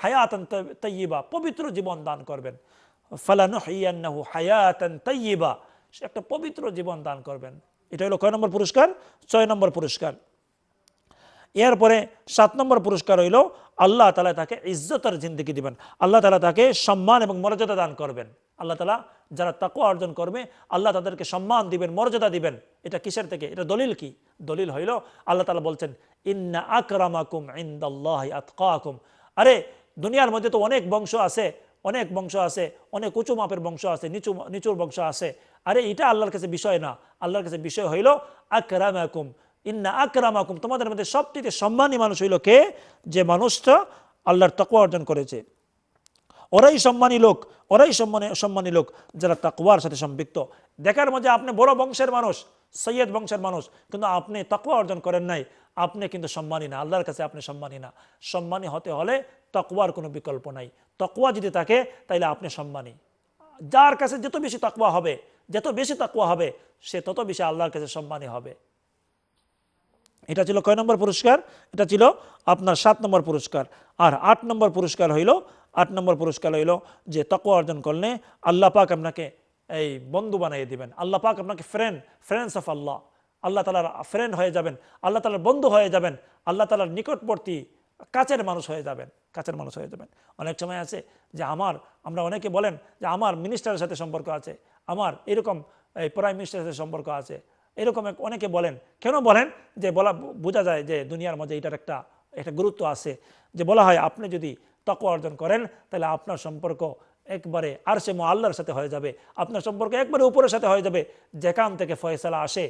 হায়াতন তৈবা পবিত্র জীবন দান করবেন ফালানু হাইয়ান্নাহু হায়াতন তৈবা একটা পবিত্র জীবন দান করবেন এটা হলো কয় নম্বর পুরস্কার ছয় নম্বর পুরস্কার এরপরে সাত নম্বর পুরস্কার হইল আল্লাহ তালা তাকে ইজ্জতের জিন্দিগি দিবেন আল্লাহ তালা তাকে সম্মান এবং মর্যাদা দান করবেন আল্লাহ তালা যারা তাকু অর্জন করবে আল্লাহ তাদেরকে সম্মান দিবেন মর্যাদা দিবেন এটা কিসের থেকে এটা দলিল কি দলিল হইল আল্লাহ তালা বলছেন ইন্না আকরামাকুম ইন্দাল্লাহ আতকাকুম আরে দুনিয়ার মধ্যে তো অনেক বংশ আছে অনেক বংশ আছে অনেক উঁচু মাপের বংশ আছে নিচু নিচুর বংশ আছে আরে এটা আল্লাহর কাছে বিষয় না আল্লাহর কাছে বিষয় হইল আকরাম আকুম ইন্না আকরাম আকুম তোমাদের মধ্যে সবচেয়ে সম্মানী মানুষ হইল কে যে মানুষটা আল্লাহর তকোয়া অর্জন করেছে ওরাই সম্মানী লোক ওরাই সম্মানী সম্মানী লোক যারা তাকুয়ার সাথে সম্পৃক্ত দেখার মধ্যে আপনি বড় বংশের মানুষ সৈয়দ বংশের মানুষ কিন্তু আপনি তকুয়া অর্জন করেন নাই আপনি কিন্তু সম্মানী না আল্লাহর কাছে আপনি সম্মানী না সম্মানী হতে হলে তকুয়ার কোনো বিকল্প নাই তকুয়া যদি থাকে তাইলে আপনি সম্মানী যার কাছে যত বেশি তকুয়া হবে যত বেশি তাকুয়া হবে সে তত বেশি আল্লাহর কাছে সম্মানী হবে এটা ছিল কয় নম্বর পুরস্কার এটা ছিল আপনার সাত নম্বর পুরস্কার আর আট নম্বর পুরস্কার হইল আট নম্বর পুরস্কার হইল যে তকুয়া অর্জন করলে আল্লাহ পাক আপনাকে এই বন্ধু বানিয়ে দিবেন আল্লাহ পাক আপনাকে friend friends of Allah Allah তালার ফ্রেন্ড হয়ে যাবেন আল্লাহ তালার বন্ধু হয়ে যাবেন আল্লাহ তালার নিকটবর্তী কাছের মানুষ হয়ে যাবেন কাছের মানুষ হয়ে যাবেন অনেক সময় আছে যে আমার আমরা অনেকে বলেন যে আমার মিনিস্টারের সাথে সম্পর্ক আছে আমার এরকম এই প্রাইম মিনিস্টারের সাথে সম্পর্ক আছে এরকম অনেকে বলেন কেন বলেন যে বলা বোঝা যায় যে দুনিয়ার মধ্যে এটার একটা একটা গুরুত্ব আছে যে বলা হয় আপনি যদি তক অর্জন করেন তাহলে আপনার সম্পর্ক একবারে আর সে আল্লাহর সাথে হয়ে যাবে আপনার সম্পর্ক একবারে উপরের সাথে হয়ে যাবে যেখান থেকে ফয়সালা আসে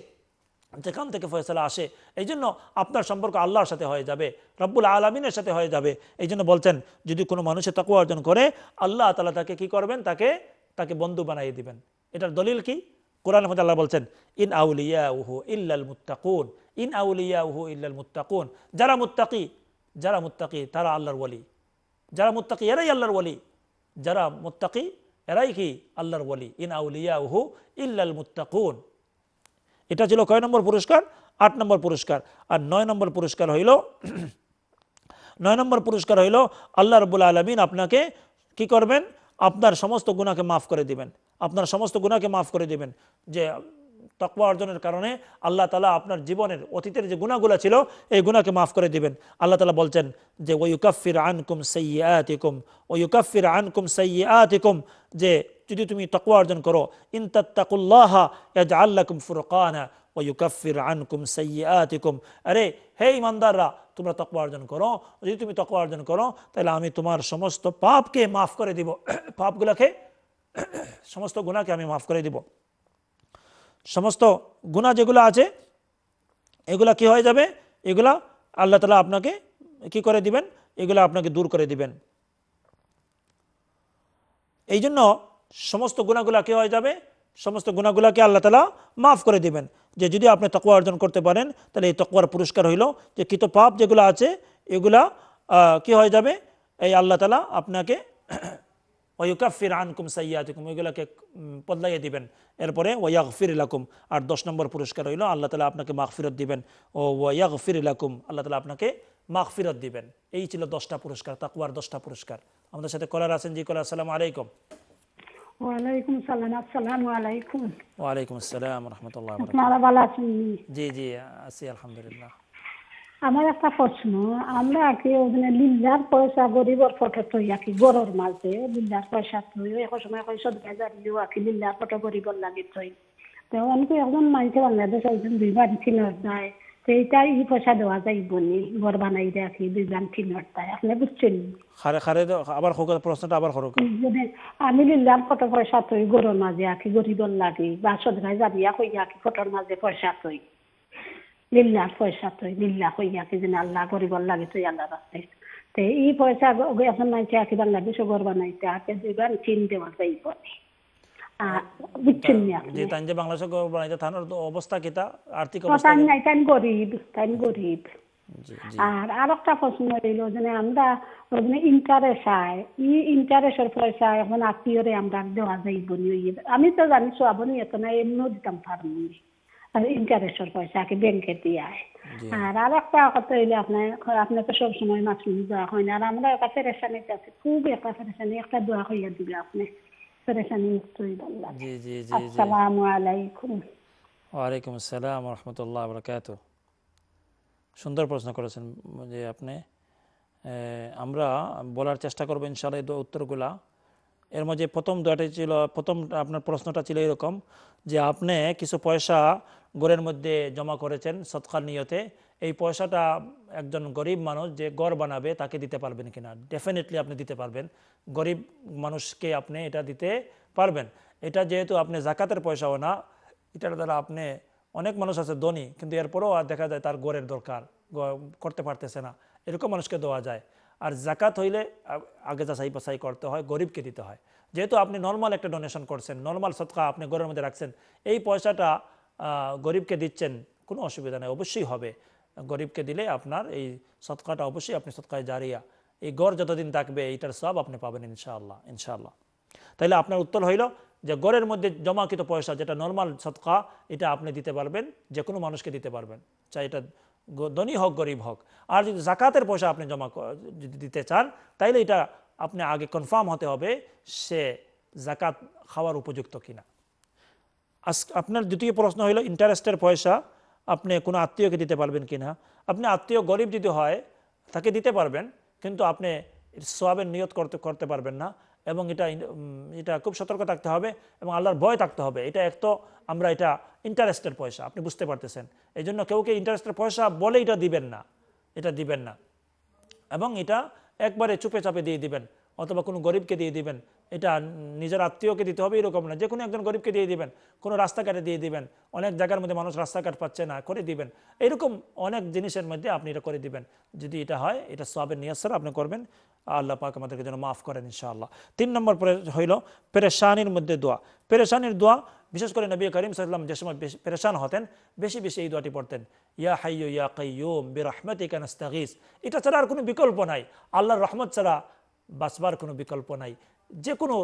যেখান থেকে ফয়সালা আসে এই জন্য আপনার সম্পর্ক আল্লাহর সাথে হয়ে যাবে রব্বুল আলমিনের সাথে হয়ে যাবে এই জন্য বলছেন যদি কোনো মানুষের তকু অর্জন করে আল্লাহ তালা তাকে কি করবেন তাকে তাকে বন্ধু বানিয়ে দিবেন এটার দলিল কি কোরআন মধ্যে আল্লাহ বলছেন ইন আউলিয়া উহু ইল্লাল মুত্তাকুন ইন আউলিয়া উহু ইল্লাল মুত্তাকুন যারা মুত্তাকি যারা মুত্তাকি তারা আল্লাহর ওলি যারা মুত্তাকি এরাই আল্লাহর ওলি যারা মুত্তাকি এরাই কি আল্লাহর ওলি ইন আউলিয়া উহু ইল্লাল মুত্তাকুন এটা ছিল কয় নম্বর পুরস্কার আট নম্বর পুরস্কার আর নয় নম্বর পুরস্কার হইল নয় নম্বর পুরস্কার হইল আল্লাহ রবুল আলমিন আপনাকে কি করবেন আপনার সমস্ত গুণাকে মাফ করে দিবেন আপনার সমস্ত গুণাকে মাফ করে দেবেন যে তকওয়া অর্জনের কারণে আল্লাহ তালা আপনার জীবনের অতীতের যে গুণাগুলো ছিল এই গুণাকে মাফ করে দিবেন আল্লাহ তালা বলছেন যে ওয়ুকাফির আনকুম সৈয়াতিকুম ওয়ুকাফির আনকুম সৈয়াতিকুম যে যদি তুমি তকওয়া অর্জন করো ইনতাত্তাকুল্লাহা এজ আল্লাকুম ফুরকানা ওয়ুকাফির আনকুম সৈয়াতিকুম আরে হে ইমানদাররা তোমরা তকওয়া অর্জন করো যদি তুমি তকওয়া অর্জন করো তাহলে আমি তোমার সমস্ত পাপকে মাফ করে দিব পাপগুলোকে সমস্ত গুণাকে আমি মাফ করে দিব সমস্ত গুণা যেগুলো আছে এগুলা কি হয়ে যাবে এগুলা আল্লাহ তালা আপনাকে কি করে দিবেন এগুলো আপনাকে দূর করে দিবেন এই জন্য সমস্ত গুণাগুলা কি হয়ে যাবে সমস্ত গুণাগুলাকে আল্লাহ তালা মাফ করে দিবেন যে যদি আপনি তকুয়া অর্জন করতে পারেন তাহলে এই তকুয়ার পুরস্কার হইল যে কৃত পাপ যেগুলো আছে এগুলা কি হয়ে যাবে এই আল্লাহ তালা আপনাকে ওয়ুকাফির আনকুম সাইয়াতিকুম ওইগুলোকে বদলাইয়ে দিবেন এরপরে ওয়াগ ফির ইলাকুম আর দশ নম্বর পুরস্কার হইল আল্লাহ তালা আপনাকে মাগফিরত দিবেন ও ওয়াগ ফির ইলাকুম আল্লাহ তালা আপনাকে মাগফিরত দিবেন এই ছিল দশটা পুরস্কার তাকুয়ার দশটা পুরস্কার আমাদের সাথে কলার আছেন জি কলার আসসালাম আলাইকুম ওয়ালাইকুম সালাম আলাইকুম আসসালাম জি জি আছি আলহামদুলিল্লাহ আমার একটা প্রশ্ন আমরা কি ওখানে লিলার পয়সা গরিবর ফটো থই আর কি গরর মাঝে লিলার পয়সা তুই এক সময় পয়সা ভেজা দিও আর কি লিলার ফটো গরিবর লাগে তুই তো অনেক একজন মানুষে বাংলাদেশ একজন দুই বার ফিনর দেয় তো এটা ই পয়সা দেওয়া যায় বনি গর বানাই দেয় আর কি বার ফিনর দেয় আপনি বুঝছেন খারে খারে আবার খোকার প্রশ্নটা আবার খরক আমি লিল্লার ফটো পয়সা থই গরর মাঝে আর কি গরিবর লাগে বা সদগায় যাবি কই আর কি ফটোর মাঝে পয়সা তুই লিল্লা পয়সা তো লিল্লা হইয়া কি জানি আল্লাহ গরিব লাগে তুই আল্লাহ রাস্তায় তে এই পয়সা এখন নাই চা কি বাংলা দেশে গর্ব নাই তে আকে চিন দেওয়া যাই পরে যে তাই যে গর্ব নাই থানোর অবস্থা আর্থিক অবস্থা নাই গরিব গরিব আর প্রশ্ন রইল যে আমরা ইন্টারেস্ট আয় ই ইন্টারেস্টের পয়সা এখন আত্মীয়রে আমরা দেওয়া যাইব আমি তো জানি সোয়াবনি এত না এমনিও দিতাম ফার্মি আর ইন্টারেস্টের পয়সা আগে ব্যাংকে দিয়ে আয় আর আর একটা কথা হইলে আপনার আপনার তো সবসময় মাশরুম দেওয়া হয় না আর আমরা একটা পেরেশানিতে আছি খুব একটা পেরেশানি একটা দোয়া হইয়া দিবে আপনি পেরেশানি মুক্ত হইব জি জি জি আসসালামু আলাইকুম ওয়ালাইকুম আসসালাম রহমতুল্লাহ বরকাত সুন্দর প্রশ্ন করেছেন যে আপনি আমরা বলার চেষ্টা করবো ইনশাল্লাহ এই উত্তরগুলা এর মধ্যে প্রথম দোয়াটি ছিল প্রথম আপনার প্রশ্নটা ছিল এরকম যে আপনি কিছু পয়সা গোড়ের মধ্যে জমা করেছেন সৎকার নিয়তে এই পয়সাটা একজন গরিব মানুষ যে গড় বানাবে তাকে দিতে পারবেন কিনা ডেফিনেটলি আপনি দিতে পারবেন গরিব মানুষকে আপনি এটা দিতে পারবেন এটা যেহেতু আপনি জাকাতের পয়সাও না এটার দ্বারা আপনি অনেক মানুষ আছে ধনী কিন্তু এরপরেও আর দেখা যায় তার গড়ের দরকার করতে পারতেছে না এরকম মানুষকে দেওয়া যায় আর জাকাত হইলে আগে যাচাই বাছাই করতে হয় গরিবকে দিতে হয় যেহেতু আপনি নর্মাল একটা ডোনেশন করছেন নর্মাল সৎকা আপনি গড়ের মধ্যে রাখছেন এই পয়সাটা গরিবকে দিচ্ছেন কোনো অসুবিধা নেই অবশ্যই হবে গরিবকে দিলে আপনার এই সৎকাটা অবশ্যই আপনি সৎকায় জারিয়া এই গড় যতদিন থাকবে এইটার সব আপনি পাবেন ইনশাআল্লাহ ইনশাআল্লাহ তাহলে আপনার উত্তর হইল যে গড়ের মধ্যে জমাকৃত পয়সা যেটা নর্মাল সৎকা এটা আপনি দিতে পারবেন যে কোনো মানুষকে দিতে পারবেন চাই এটা ধনী হোক গরিব হোক আর যদি জাকাতের পয়সা আপনি জমা যদি দিতে চান তাইলে এটা আপনি আগে কনফার্ম হতে হবে সে জাকাত খাওয়ার উপযুক্ত কিনা আজ আপনার দ্বিতীয় প্রশ্ন হলো ইন্টারেস্টের পয়সা আপনি কোনো আত্মীয়কে দিতে পারবেন কিনা আপনি আত্মীয় গরিব যদি হয় তাকে দিতে পারবেন কিন্তু আপনি সোয়াবের নিয়ত করতে করতে পারবেন না এবং এটা এটা খুব সতর্ক থাকতে হবে এবং আল্লাহর ভয় থাকতে হবে এটা এক তো আমরা এটা ইন্টারেস্টের পয়সা আপনি বুঝতে পারতেছেন এই জন্য কেউকে ইন্টারেস্টের পয়সা বলে এটা দিবেন না এটা দিবেন না এবং এটা একবারে চুপে চাপে দিয়ে দিবেন অথবা কোনো গরিবকে দিয়ে দিবেন এটা নিজের আত্মীয়কে দিতে হবে এরকম না যে কোনো একজন গরিবকে দিয়ে দিবেন কোনো রাস্তাঘাটে দিয়ে দিবেন অনেক জায়গার মধ্যে মানুষ রাস্তাঘাট পাচ্ছে না করে দিবেন এরকম অনেক জিনিসের মধ্যে আপনি এটা করে দিবেন যদি এটা হয় এটা সবের নিয়াসার আপনি করবেন আল্লাহ পাক আমাদেরকে যেন মাফ করেন ইনশাআল্লাহ তিন নম্বর হইল পেরেশানির মধ্যে দোয়া পেরেশানির দোয়া বিশেষ করে নবী করিম সাল্লাম যে সময় বেশি পেরেশান হতেন বেশি বেশি এই দোয়াটি পড়তেন ইয়া হাইয়ো ইয়া কাইয়ুম বি রহমত ইকানাস্তাগিস এটা ছাড়া আর কোনো বিকল্প নাই আল্লাহর রহমত ছাড়া বাঁচবার কোনো বিকল্প নাই যে কোনো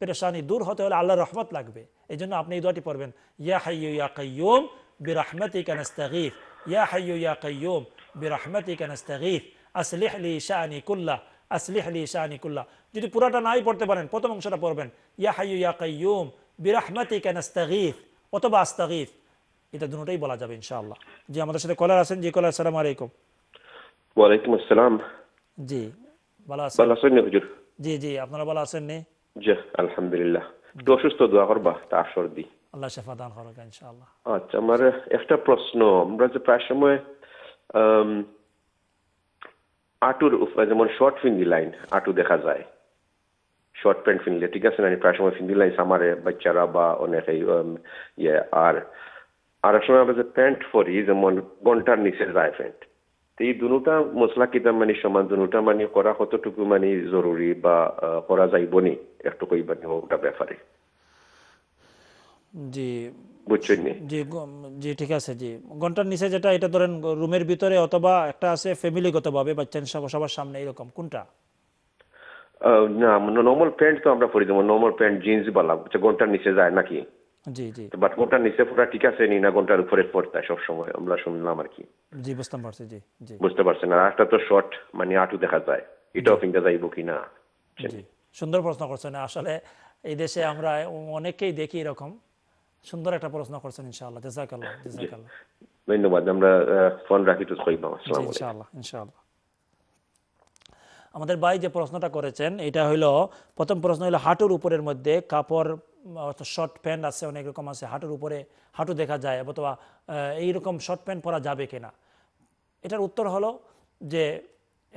পেরেশানি দূর হতে হলে আল্লাহ রহমত লাগবে এই জন্য আপনি এই দোয়াটি পড়বেন ইয়া হাইয়ু ইয়া কাইয়ুম বিরাহমত ইকানস্তাগিফ ইয়া হাইয়ু ইয়া কাইয়ুম বিরাহমত ইকানস্তাগিফ আসলিহ লি শাহানি কুল্লাহ আসলিহ লি শাহানি কুল্লাহ যদি পুরাটা নাই পড়তে পারেন প্রথম অংশটা পড়বেন ইয়া হাইয়ু ইয়া কাইয়ুম বিরাহমত ইকানস্তাগিফ অথবা আস্তাগিফ এটা দুটোই বলা যাবে ইনশাআল্লাহ জি আমাদের সাথে কলার আছেন জি কলার আসসালামু আলাইকুম ওয়ালাইকুম আসসালাম জি ভালো আছেন ভালো আছেন হুজুর জি জি আপনারা ভালো আছেন নি জি আলহামদুলিল্লাহ অসুস্থ দোয়া করবা তার সর্দি আল্লাহ শেফা দান করুক ইনশাআল্লাহ আচ্ছা আমার একটা প্রশ্ন আমরা যে প্রায় সময় আটুর যেমন শর্ট ফিঙ্গি লাইন আটু দেখা যায় শর্ট প্যান্ট ফিনলে ঠিক আছে না প্রায় সময় লাইন আমার বাচ্চারা বা অনেকেই ইয়ে আর আর সময় আমরা যে প্যান্ট পরি যেমন ঘন্টার নিচে যায় প্যান্ট এই দুটা মশলা কিতা মানে সমান দুটা মানে করা কতটুকু মানে জরুরি বা করা যাইব নি একটু কই নি ওটা ব্যাপারে জি বুঝছেন জি জি ঠিক আছে জি ঘন্টার নিচে যেটা এটা ধরেন রুমের ভিতরে অথবা একটা আছে ফ্যামিলিগতভাবে বাচ্চার সবার সামনে এরকম কোনটা না নর্মাল প্যান্ট তো আমরা পরি দেবো নর্মাল প্যান্ট জিন্স বালা ঘন্টার নিচে যায় নাকি জি নিচে পুরা ঠিক আছে উপরে সব সময় আমরা শুনলাম আর কি জি পারছি জি জি বুঝতে আটটা তো শর্ট মানে আটু দেখা যায় যাইব কি না সুন্দর প্রশ্ন করছেন আসলে এই দেশে আমরা অনেকেই দেখি এরকম সুন্দর একটা প্রশ্ন করছেন ইনশাআল্লাহ জাযাকাল্লাহ জাযাকাল্লাহ ধন্যবাদ আমরা ফোন রাখি তো কইব আসসালামু আলাইকুম ইনশাআল্লাহ ইনশাআল্লাহ আমাদের ভাই যে প্রশ্নটা করেছেন এটা হইল প্রথম প্রশ্ন হলো হাঁটুর উপরের মধ্যে কাপড় অর্থাৎ শর্ট প্যান্ট আছে অনেক রকম আছে হাঁটুর উপরে হাঁটু দেখা যায় অথবা এইরকম শর্ট প্যান্ট পরা যাবে কিনা এটার উত্তর হলো যে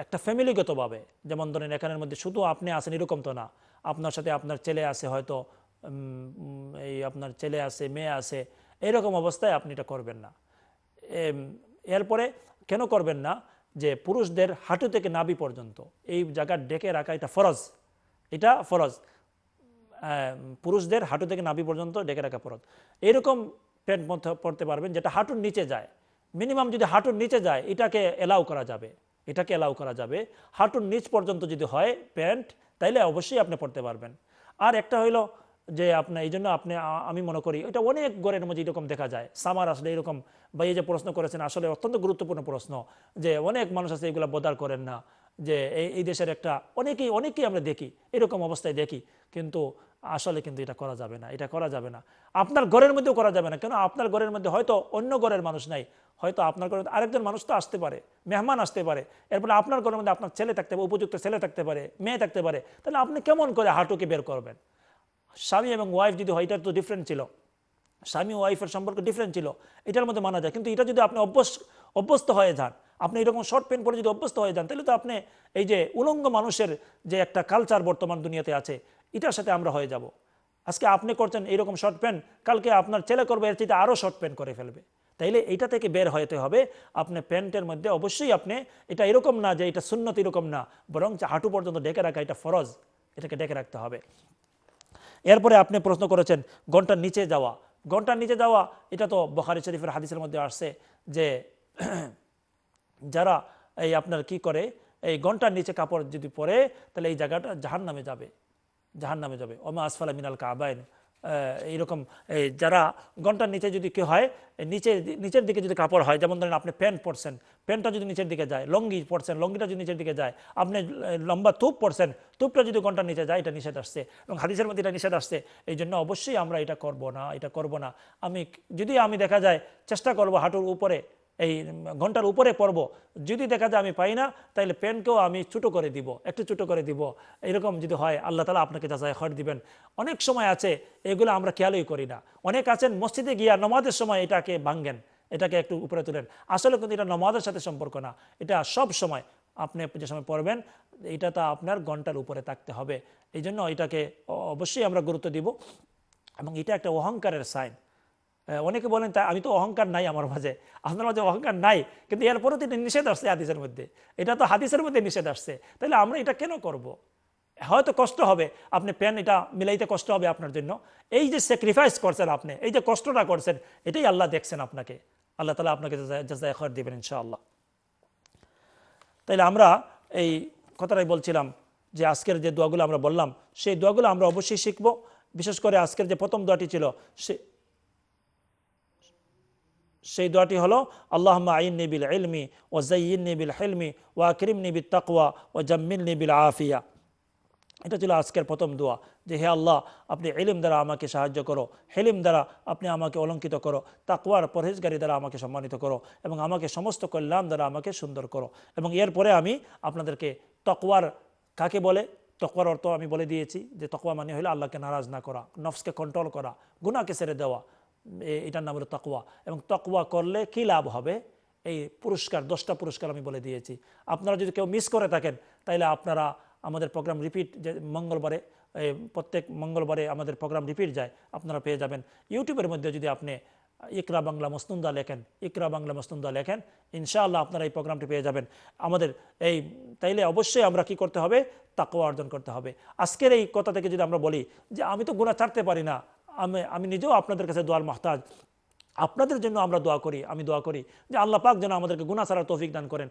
একটা ফ্যামিলিগতভাবে যেমন ধরেন এখানের মধ্যে শুধু আপনি আছেন এরকম তো না আপনার সাথে আপনার ছেলে আছে হয়তো এই আপনার ছেলে আছে মেয়ে আছে এরকম অবস্থায় আপনি এটা করবেন না এরপরে কেন করবেন না যে পুরুষদের হাঁটু থেকে নাবি পর্যন্ত এই জায়গা ডেকে রাখা এটা ফরজ এটা ফরজ পুরুষদের হাঁটু থেকে নাভি পর্যন্ত ডেকে রাখা পরত এরকম প্যান্ট মধ্যে পরতে পারবেন যেটা হাঁটুর নিচে যায় মিনিমাম যদি হাঁটুর নিচে যায় এটাকে এলাও করা যাবে এটাকে এলাও করা যাবে হাঁটুর নিচ পর্যন্ত যদি হয় প্যান্ট তাইলে অবশ্যই আপনি পড়তে পারবেন আর একটা হইলো যে আপনার এই জন্য আপনি আমি মনে করি এটা অনেক গড়ের মধ্যে এরকম দেখা যায় সামার আসলে এরকম বা এই যে প্রশ্ন করেছেন আসলে অত্যন্ত গুরুত্বপূর্ণ প্রশ্ন যে অনেক মানুষ আছে এগুলো বদার করেন না যে এই দেশের একটা অনেকেই অনেকেই আমরা দেখি এরকম অবস্থায় দেখি কিন্তু আসলে কিন্তু এটা করা যাবে না এটা করা যাবে না আপনার ঘরের মধ্যেও করা যাবে না কেন আপনার ঘরের মধ্যে হয়তো অন্য ঘরের মানুষ নাই হয়তো আপনার ঘরের আরেকজন মানুষ তো আসতে পারে মেহমান আসতে পারে এরপরে আপনার ঘরের মধ্যে আপনার ছেলে থাকতে পারে উপযুক্ত ছেলে থাকতে পারে মেয়ে থাকতে পারে তাহলে আপনি কেমন করে হাঁটুকে বের করবেন স্বামী এবং ওয়াইফ যদি হয় এটার তো ডিফারেন্ট ছিল স্বামী ওয়াইফের সম্পর্ক ডিফারেন্ট ছিল এটার মধ্যে মানা যায় কিন্তু এটা যদি আপনি অভ্যস্ত অভ্যস্ত হয়ে যান আপনি এরকম শর্ট প্যান্ট পরে যদি অভ্যস্ত হয়ে যান তাহলে তো আপনি এই যে উলঙ্গ মানুষের যে একটা কালচার বর্তমান দুনিয়াতে আছে এটার সাথে আমরা হয়ে যাব। আজকে আপনি করছেন এরকম শর্ট প্যান্ট কালকে আপনার ছেলে করবে এর চেয়ে আরও শর্ট প্যান্ট করে ফেলবে তাইলে এটা থেকে বের হতে হবে আপনি প্যান্টের মধ্যে অবশ্যই আপনি এটা এরকম না যে এটা শূন্যত এরকম না বরং হাঁটু পর্যন্ত ডেকে রাখা এটা ফরজ এটাকে ডেকে রাখতে হবে এরপরে আপনি প্রশ্ন করেছেন ঘন্টার নিচে যাওয়া ঘন্টার নিচে যাওয়া এটা তো বখারি শরীফের হাদিসের মধ্যে আসছে যে যারা এই আপনার কি করে এই ঘন্টার নিচে কাপড় যদি পরে তাহলে এই জায়গাটা জাহান নামে যাবে জাহান নামে যাবে ওমা আসফালা মিনাল কাবায়ন এইরকম যারা ঘন্টার নিচে যদি কেউ হয় নিচে নিচের দিকে যদি কাপড় হয় যেমন ধরেন আপনি প্যান্ট পরছেন প্যান্টটা যদি নিচের দিকে যায় লঙ্গি পরছেন লঙ্গিটা যদি নিচের দিকে যায় আপনি লম্বা তুপ পরছেন তুপটা যদি ঘন্টার নিচে যায় এটা নিষেধ আসছে এবং হাদিসের মধ্যে এটা নিষেধ আসছে এই জন্য অবশ্যই আমরা এটা করব না এটা করব না আমি যদি আমি দেখা যায় চেষ্টা করব হাঁটুর উপরে এই ঘন্টার উপরে পড়ব যদি দেখা যায় আমি পাই না তাহলে পেনকেও আমি ছোটো করে দিব একটু ছোটো করে দিব এরকম যদি হয় আল্লাহ তালা আপনাকে যাচাই হট দিবেন অনেক সময় আছে এগুলো আমরা খেয়ালই করি না অনেক আছেন মসজিদে গিয়া নমাজের সময় এটাকে ভাঙ্গেন এটাকে একটু উপরে তুলেন আসলে কিন্তু এটা নমাজের সাথে সম্পর্ক না এটা সব সময় আপনি যে সময় পড়বেন এটা তা আপনার ঘন্টার উপরে থাকতে হবে এই জন্য এটাকে অবশ্যই আমরা গুরুত্ব দিব এবং এটা একটা অহংকারের সাইন অনেকে বলেন তা আমি তো অহংকার নাই আমার মাঝে আপনার মাঝে অহংকার নাই কিন্তু এরপরেও তো নিষেধ আসছে হাদিসের মধ্যে এটা তো হাদিসের মধ্যে নিষেধ আসছে তাহলে আমরা এটা কেন করব। হয়তো কষ্ট হবে আপনি প্যান এটা মিলাইতে কষ্ট হবে আপনার জন্য এই যে স্যাক্রিফাইস করছেন আপনি এই যে কষ্টটা করছেন এটাই আল্লাহ দেখছেন আপনাকে আল্লাহ তালা আপনাকে জাজায় খর দেবেন ইনশাআল্লাহ তাইলে আমরা এই কথাটাই বলছিলাম যে আজকের যে দোয়াগুলো আমরা বললাম সেই দোয়াগুলো আমরা অবশ্যই শিখবো বিশেষ করে আজকের যে প্রথম দোয়াটি ছিল সে সেই দোয়াটি হলো আল্লাহ আইন নিবিল এলমি ও জঈন নিবিল হেলমি ও আকরিম নিবিল তাকুয়া ও জাম্মিল নিবিল আফিয়া এটা ছিল আজকের প্রথম দোয়া যে হে আল্লাহ আপনি এলিম দ্বারা আমাকে সাহায্য করো হেলিম দ্বারা আপনি আমাকে অলঙ্কিত করো তাকুয়ার পরহেজগারি দ্বারা আমাকে সম্মানিত করো এবং আমাকে সমস্ত কল্যাণ দ্বারা আমাকে সুন্দর করো এবং এরপরে আমি আপনাদেরকে তকওয়ার কাকে বলে তকওয়ার অর্থ আমি বলে দিয়েছি যে তকওয়া মানে হলে আল্লাহকে নারাজ না করা নফসকে কন্ট্রোল করা গুনাকে সেরে দেওয়া এটার নাম হলো তকোয়া এবং তকোয়া করলে কি লাভ হবে এই পুরস্কার দশটা পুরস্কার আমি বলে দিয়েছি আপনারা যদি কেউ মিস করে থাকেন তাহলে আপনারা আমাদের প্রোগ্রাম রিপিট যে মঙ্গলবারে প্রত্যেক মঙ্গলবারে আমাদের প্রোগ্রাম রিপিট যায় আপনারা পেয়ে যাবেন ইউটিউবের মধ্যে যদি আপনি ইকরা বাংলা মস্তুন্দা লেখেন ইকরা বাংলা মস্তুন্দা লেখেন ইনশাআল্লাহ আপনারা এই প্রোগ্রামটি পেয়ে যাবেন আমাদের এই তাইলে অবশ্যই আমরা কি করতে হবে তাকওয়া অর্জন করতে হবে আজকের এই কথা থেকে যদি আমরা বলি যে আমি তো গুণা ছাড়তে পারি না আমি আমি নিজেও আপনাদের কাছে দোয়ার মহতাজ আপনাদের জন্য আমরা দোয়া করি আমি দোয়া করি যে আল্লাহ পাক যেন আমাদেরকে গুণা সারার তৌফিক দান করেন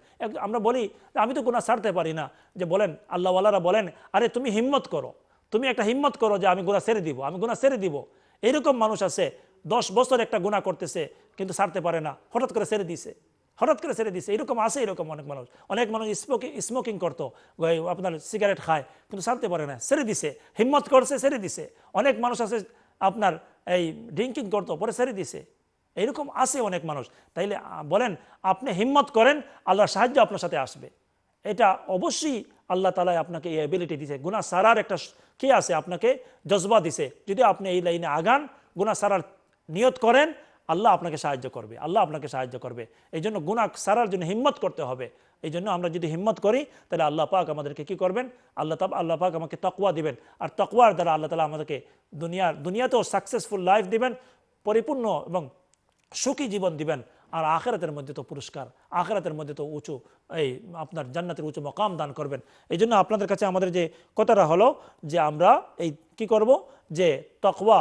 আমরা বলি আমি তো গুণা সারতে পারি না যে বলেন আল্লাহওয়ালারা বলেন আরে তুমি হিম্মত করো তুমি একটা হিম্মত করো যে আমি গুণা সেরে দিব আমি গুণা সেরে দিব এরকম মানুষ আছে দশ বছর একটা গুণা করতেছে কিন্তু সারতে পারে না হঠাৎ করে সেরে দিছে হঠাৎ করে ছেড়ে দিছে এরকম আছে এরকম অনেক মানুষ অনেক মানুষ স্মোকিং স্মোকিং করতো আপনার সিগারেট খায় কিন্তু সারতে পারে না ছেড়ে দিছে হিম্মত করছে ছেড়ে দিছে অনেক মানুষ আছে আপনার এই ড্রিঙ্কিং করতো পরে ছেড়ে দিছে এইরকম আছে অনেক মানুষ তাইলে বলেন আপনি হিম্মত করেন আল্লাহর সাহায্য আপনার সাথে আসবে এটা অবশ্যই আল্লাহ তালা আপনাকে এই অ্যাবিলিটি দিছে গুনা সারার একটা কে আছে আপনাকে জজবা দিছে যদি আপনি এই লাইনে আগান গুনা সারার নিয়ত করেন আল্লাহ আপনাকে সাহায্য করবে আল্লাহ আপনাকে সাহায্য করবে এই জন্য গুণা সারার জন্য হিম্মত করতে হবে এই জন্য আমরা যদি হিম্মত করি তাহলে আল্লাহ পাক আমাদেরকে কি করবেন আল্লাহ তাপ আল্লাহ পাক আমাকে তকওয়া দিবেন আর তকওয়ার দ্বারা আল্লাহ তালা আমাদেরকে দুনিয়ার দুনিয়াতেও সাকসেসফুল লাইফ দিবেন পরিপূর্ণ এবং সুখী জীবন দিবেন আর আখেরাতের মধ্যে তো পুরস্কার আখেরাতের মধ্যে তো উঁচু এই আপনার জান্নাতের উঁচু মকাম দান করবেন এই জন্য আপনাদের কাছে আমাদের যে কথাটা হলো যে আমরা এই কি করব যে তকওয়া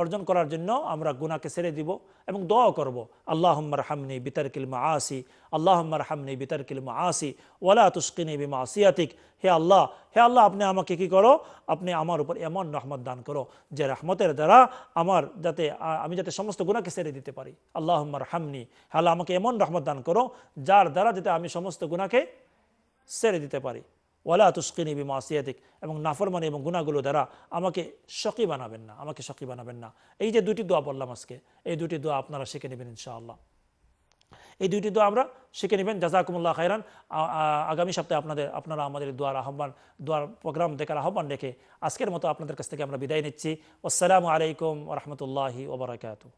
অর্জন করার জন্য আমরা গুনাকে ছেড়ে দিব এবং দোয়া করব আল্লাহ হামনি বিতারকিল মা আসি আল্লাহ হামনি বিতারকিল মা আসি ওলা তুস্কিনী বিমা আসিয়াতিক হে আল্লাহ হে আল্লাহ আপনি আমাকে কি করো আপনি আমার উপর এমন রহমত দান করো যে রহমতের দ্বারা আমার যাতে আমি যাতে সমস্ত গুণাকে ছেড়ে দিতে পারি আল্লাহম্মার হামনি হ্যাঁ আমাকে এমন রহমত দান করো যার দ্বারা যাতে আমি সমস্ত গুণাকে ছেড়ে দিতে পারি ওয়ালা তুস্কিনী বি মাসিয়াদিক এবং নাফরমানি এবং গুণাগুলো দ্বারা আমাকে সকি বানাবেন না আমাকে সকি বানাবেন না এই যে দুটি দোয়া বললাম আজকে এই দুটি দোয়া আপনারা শিখে নেবেন ইনশাআল্লাহ এই দুইটি দোয়া আমরা শিখে নেবেন জাজাকুমুল্লাহ খাইরান আগামী সপ্তাহে আপনাদের আপনারা আমাদের দোয়ার আহ্বান দোয়ার প্রোগ্রাম দেখার আহ্বান রেখে আজকের মতো আপনাদের কাছ থেকে আমরা বিদায় নিচ্ছি আসসালামু আলাইকুম রহমতুল্লাহি Oh. ওবরাকাতু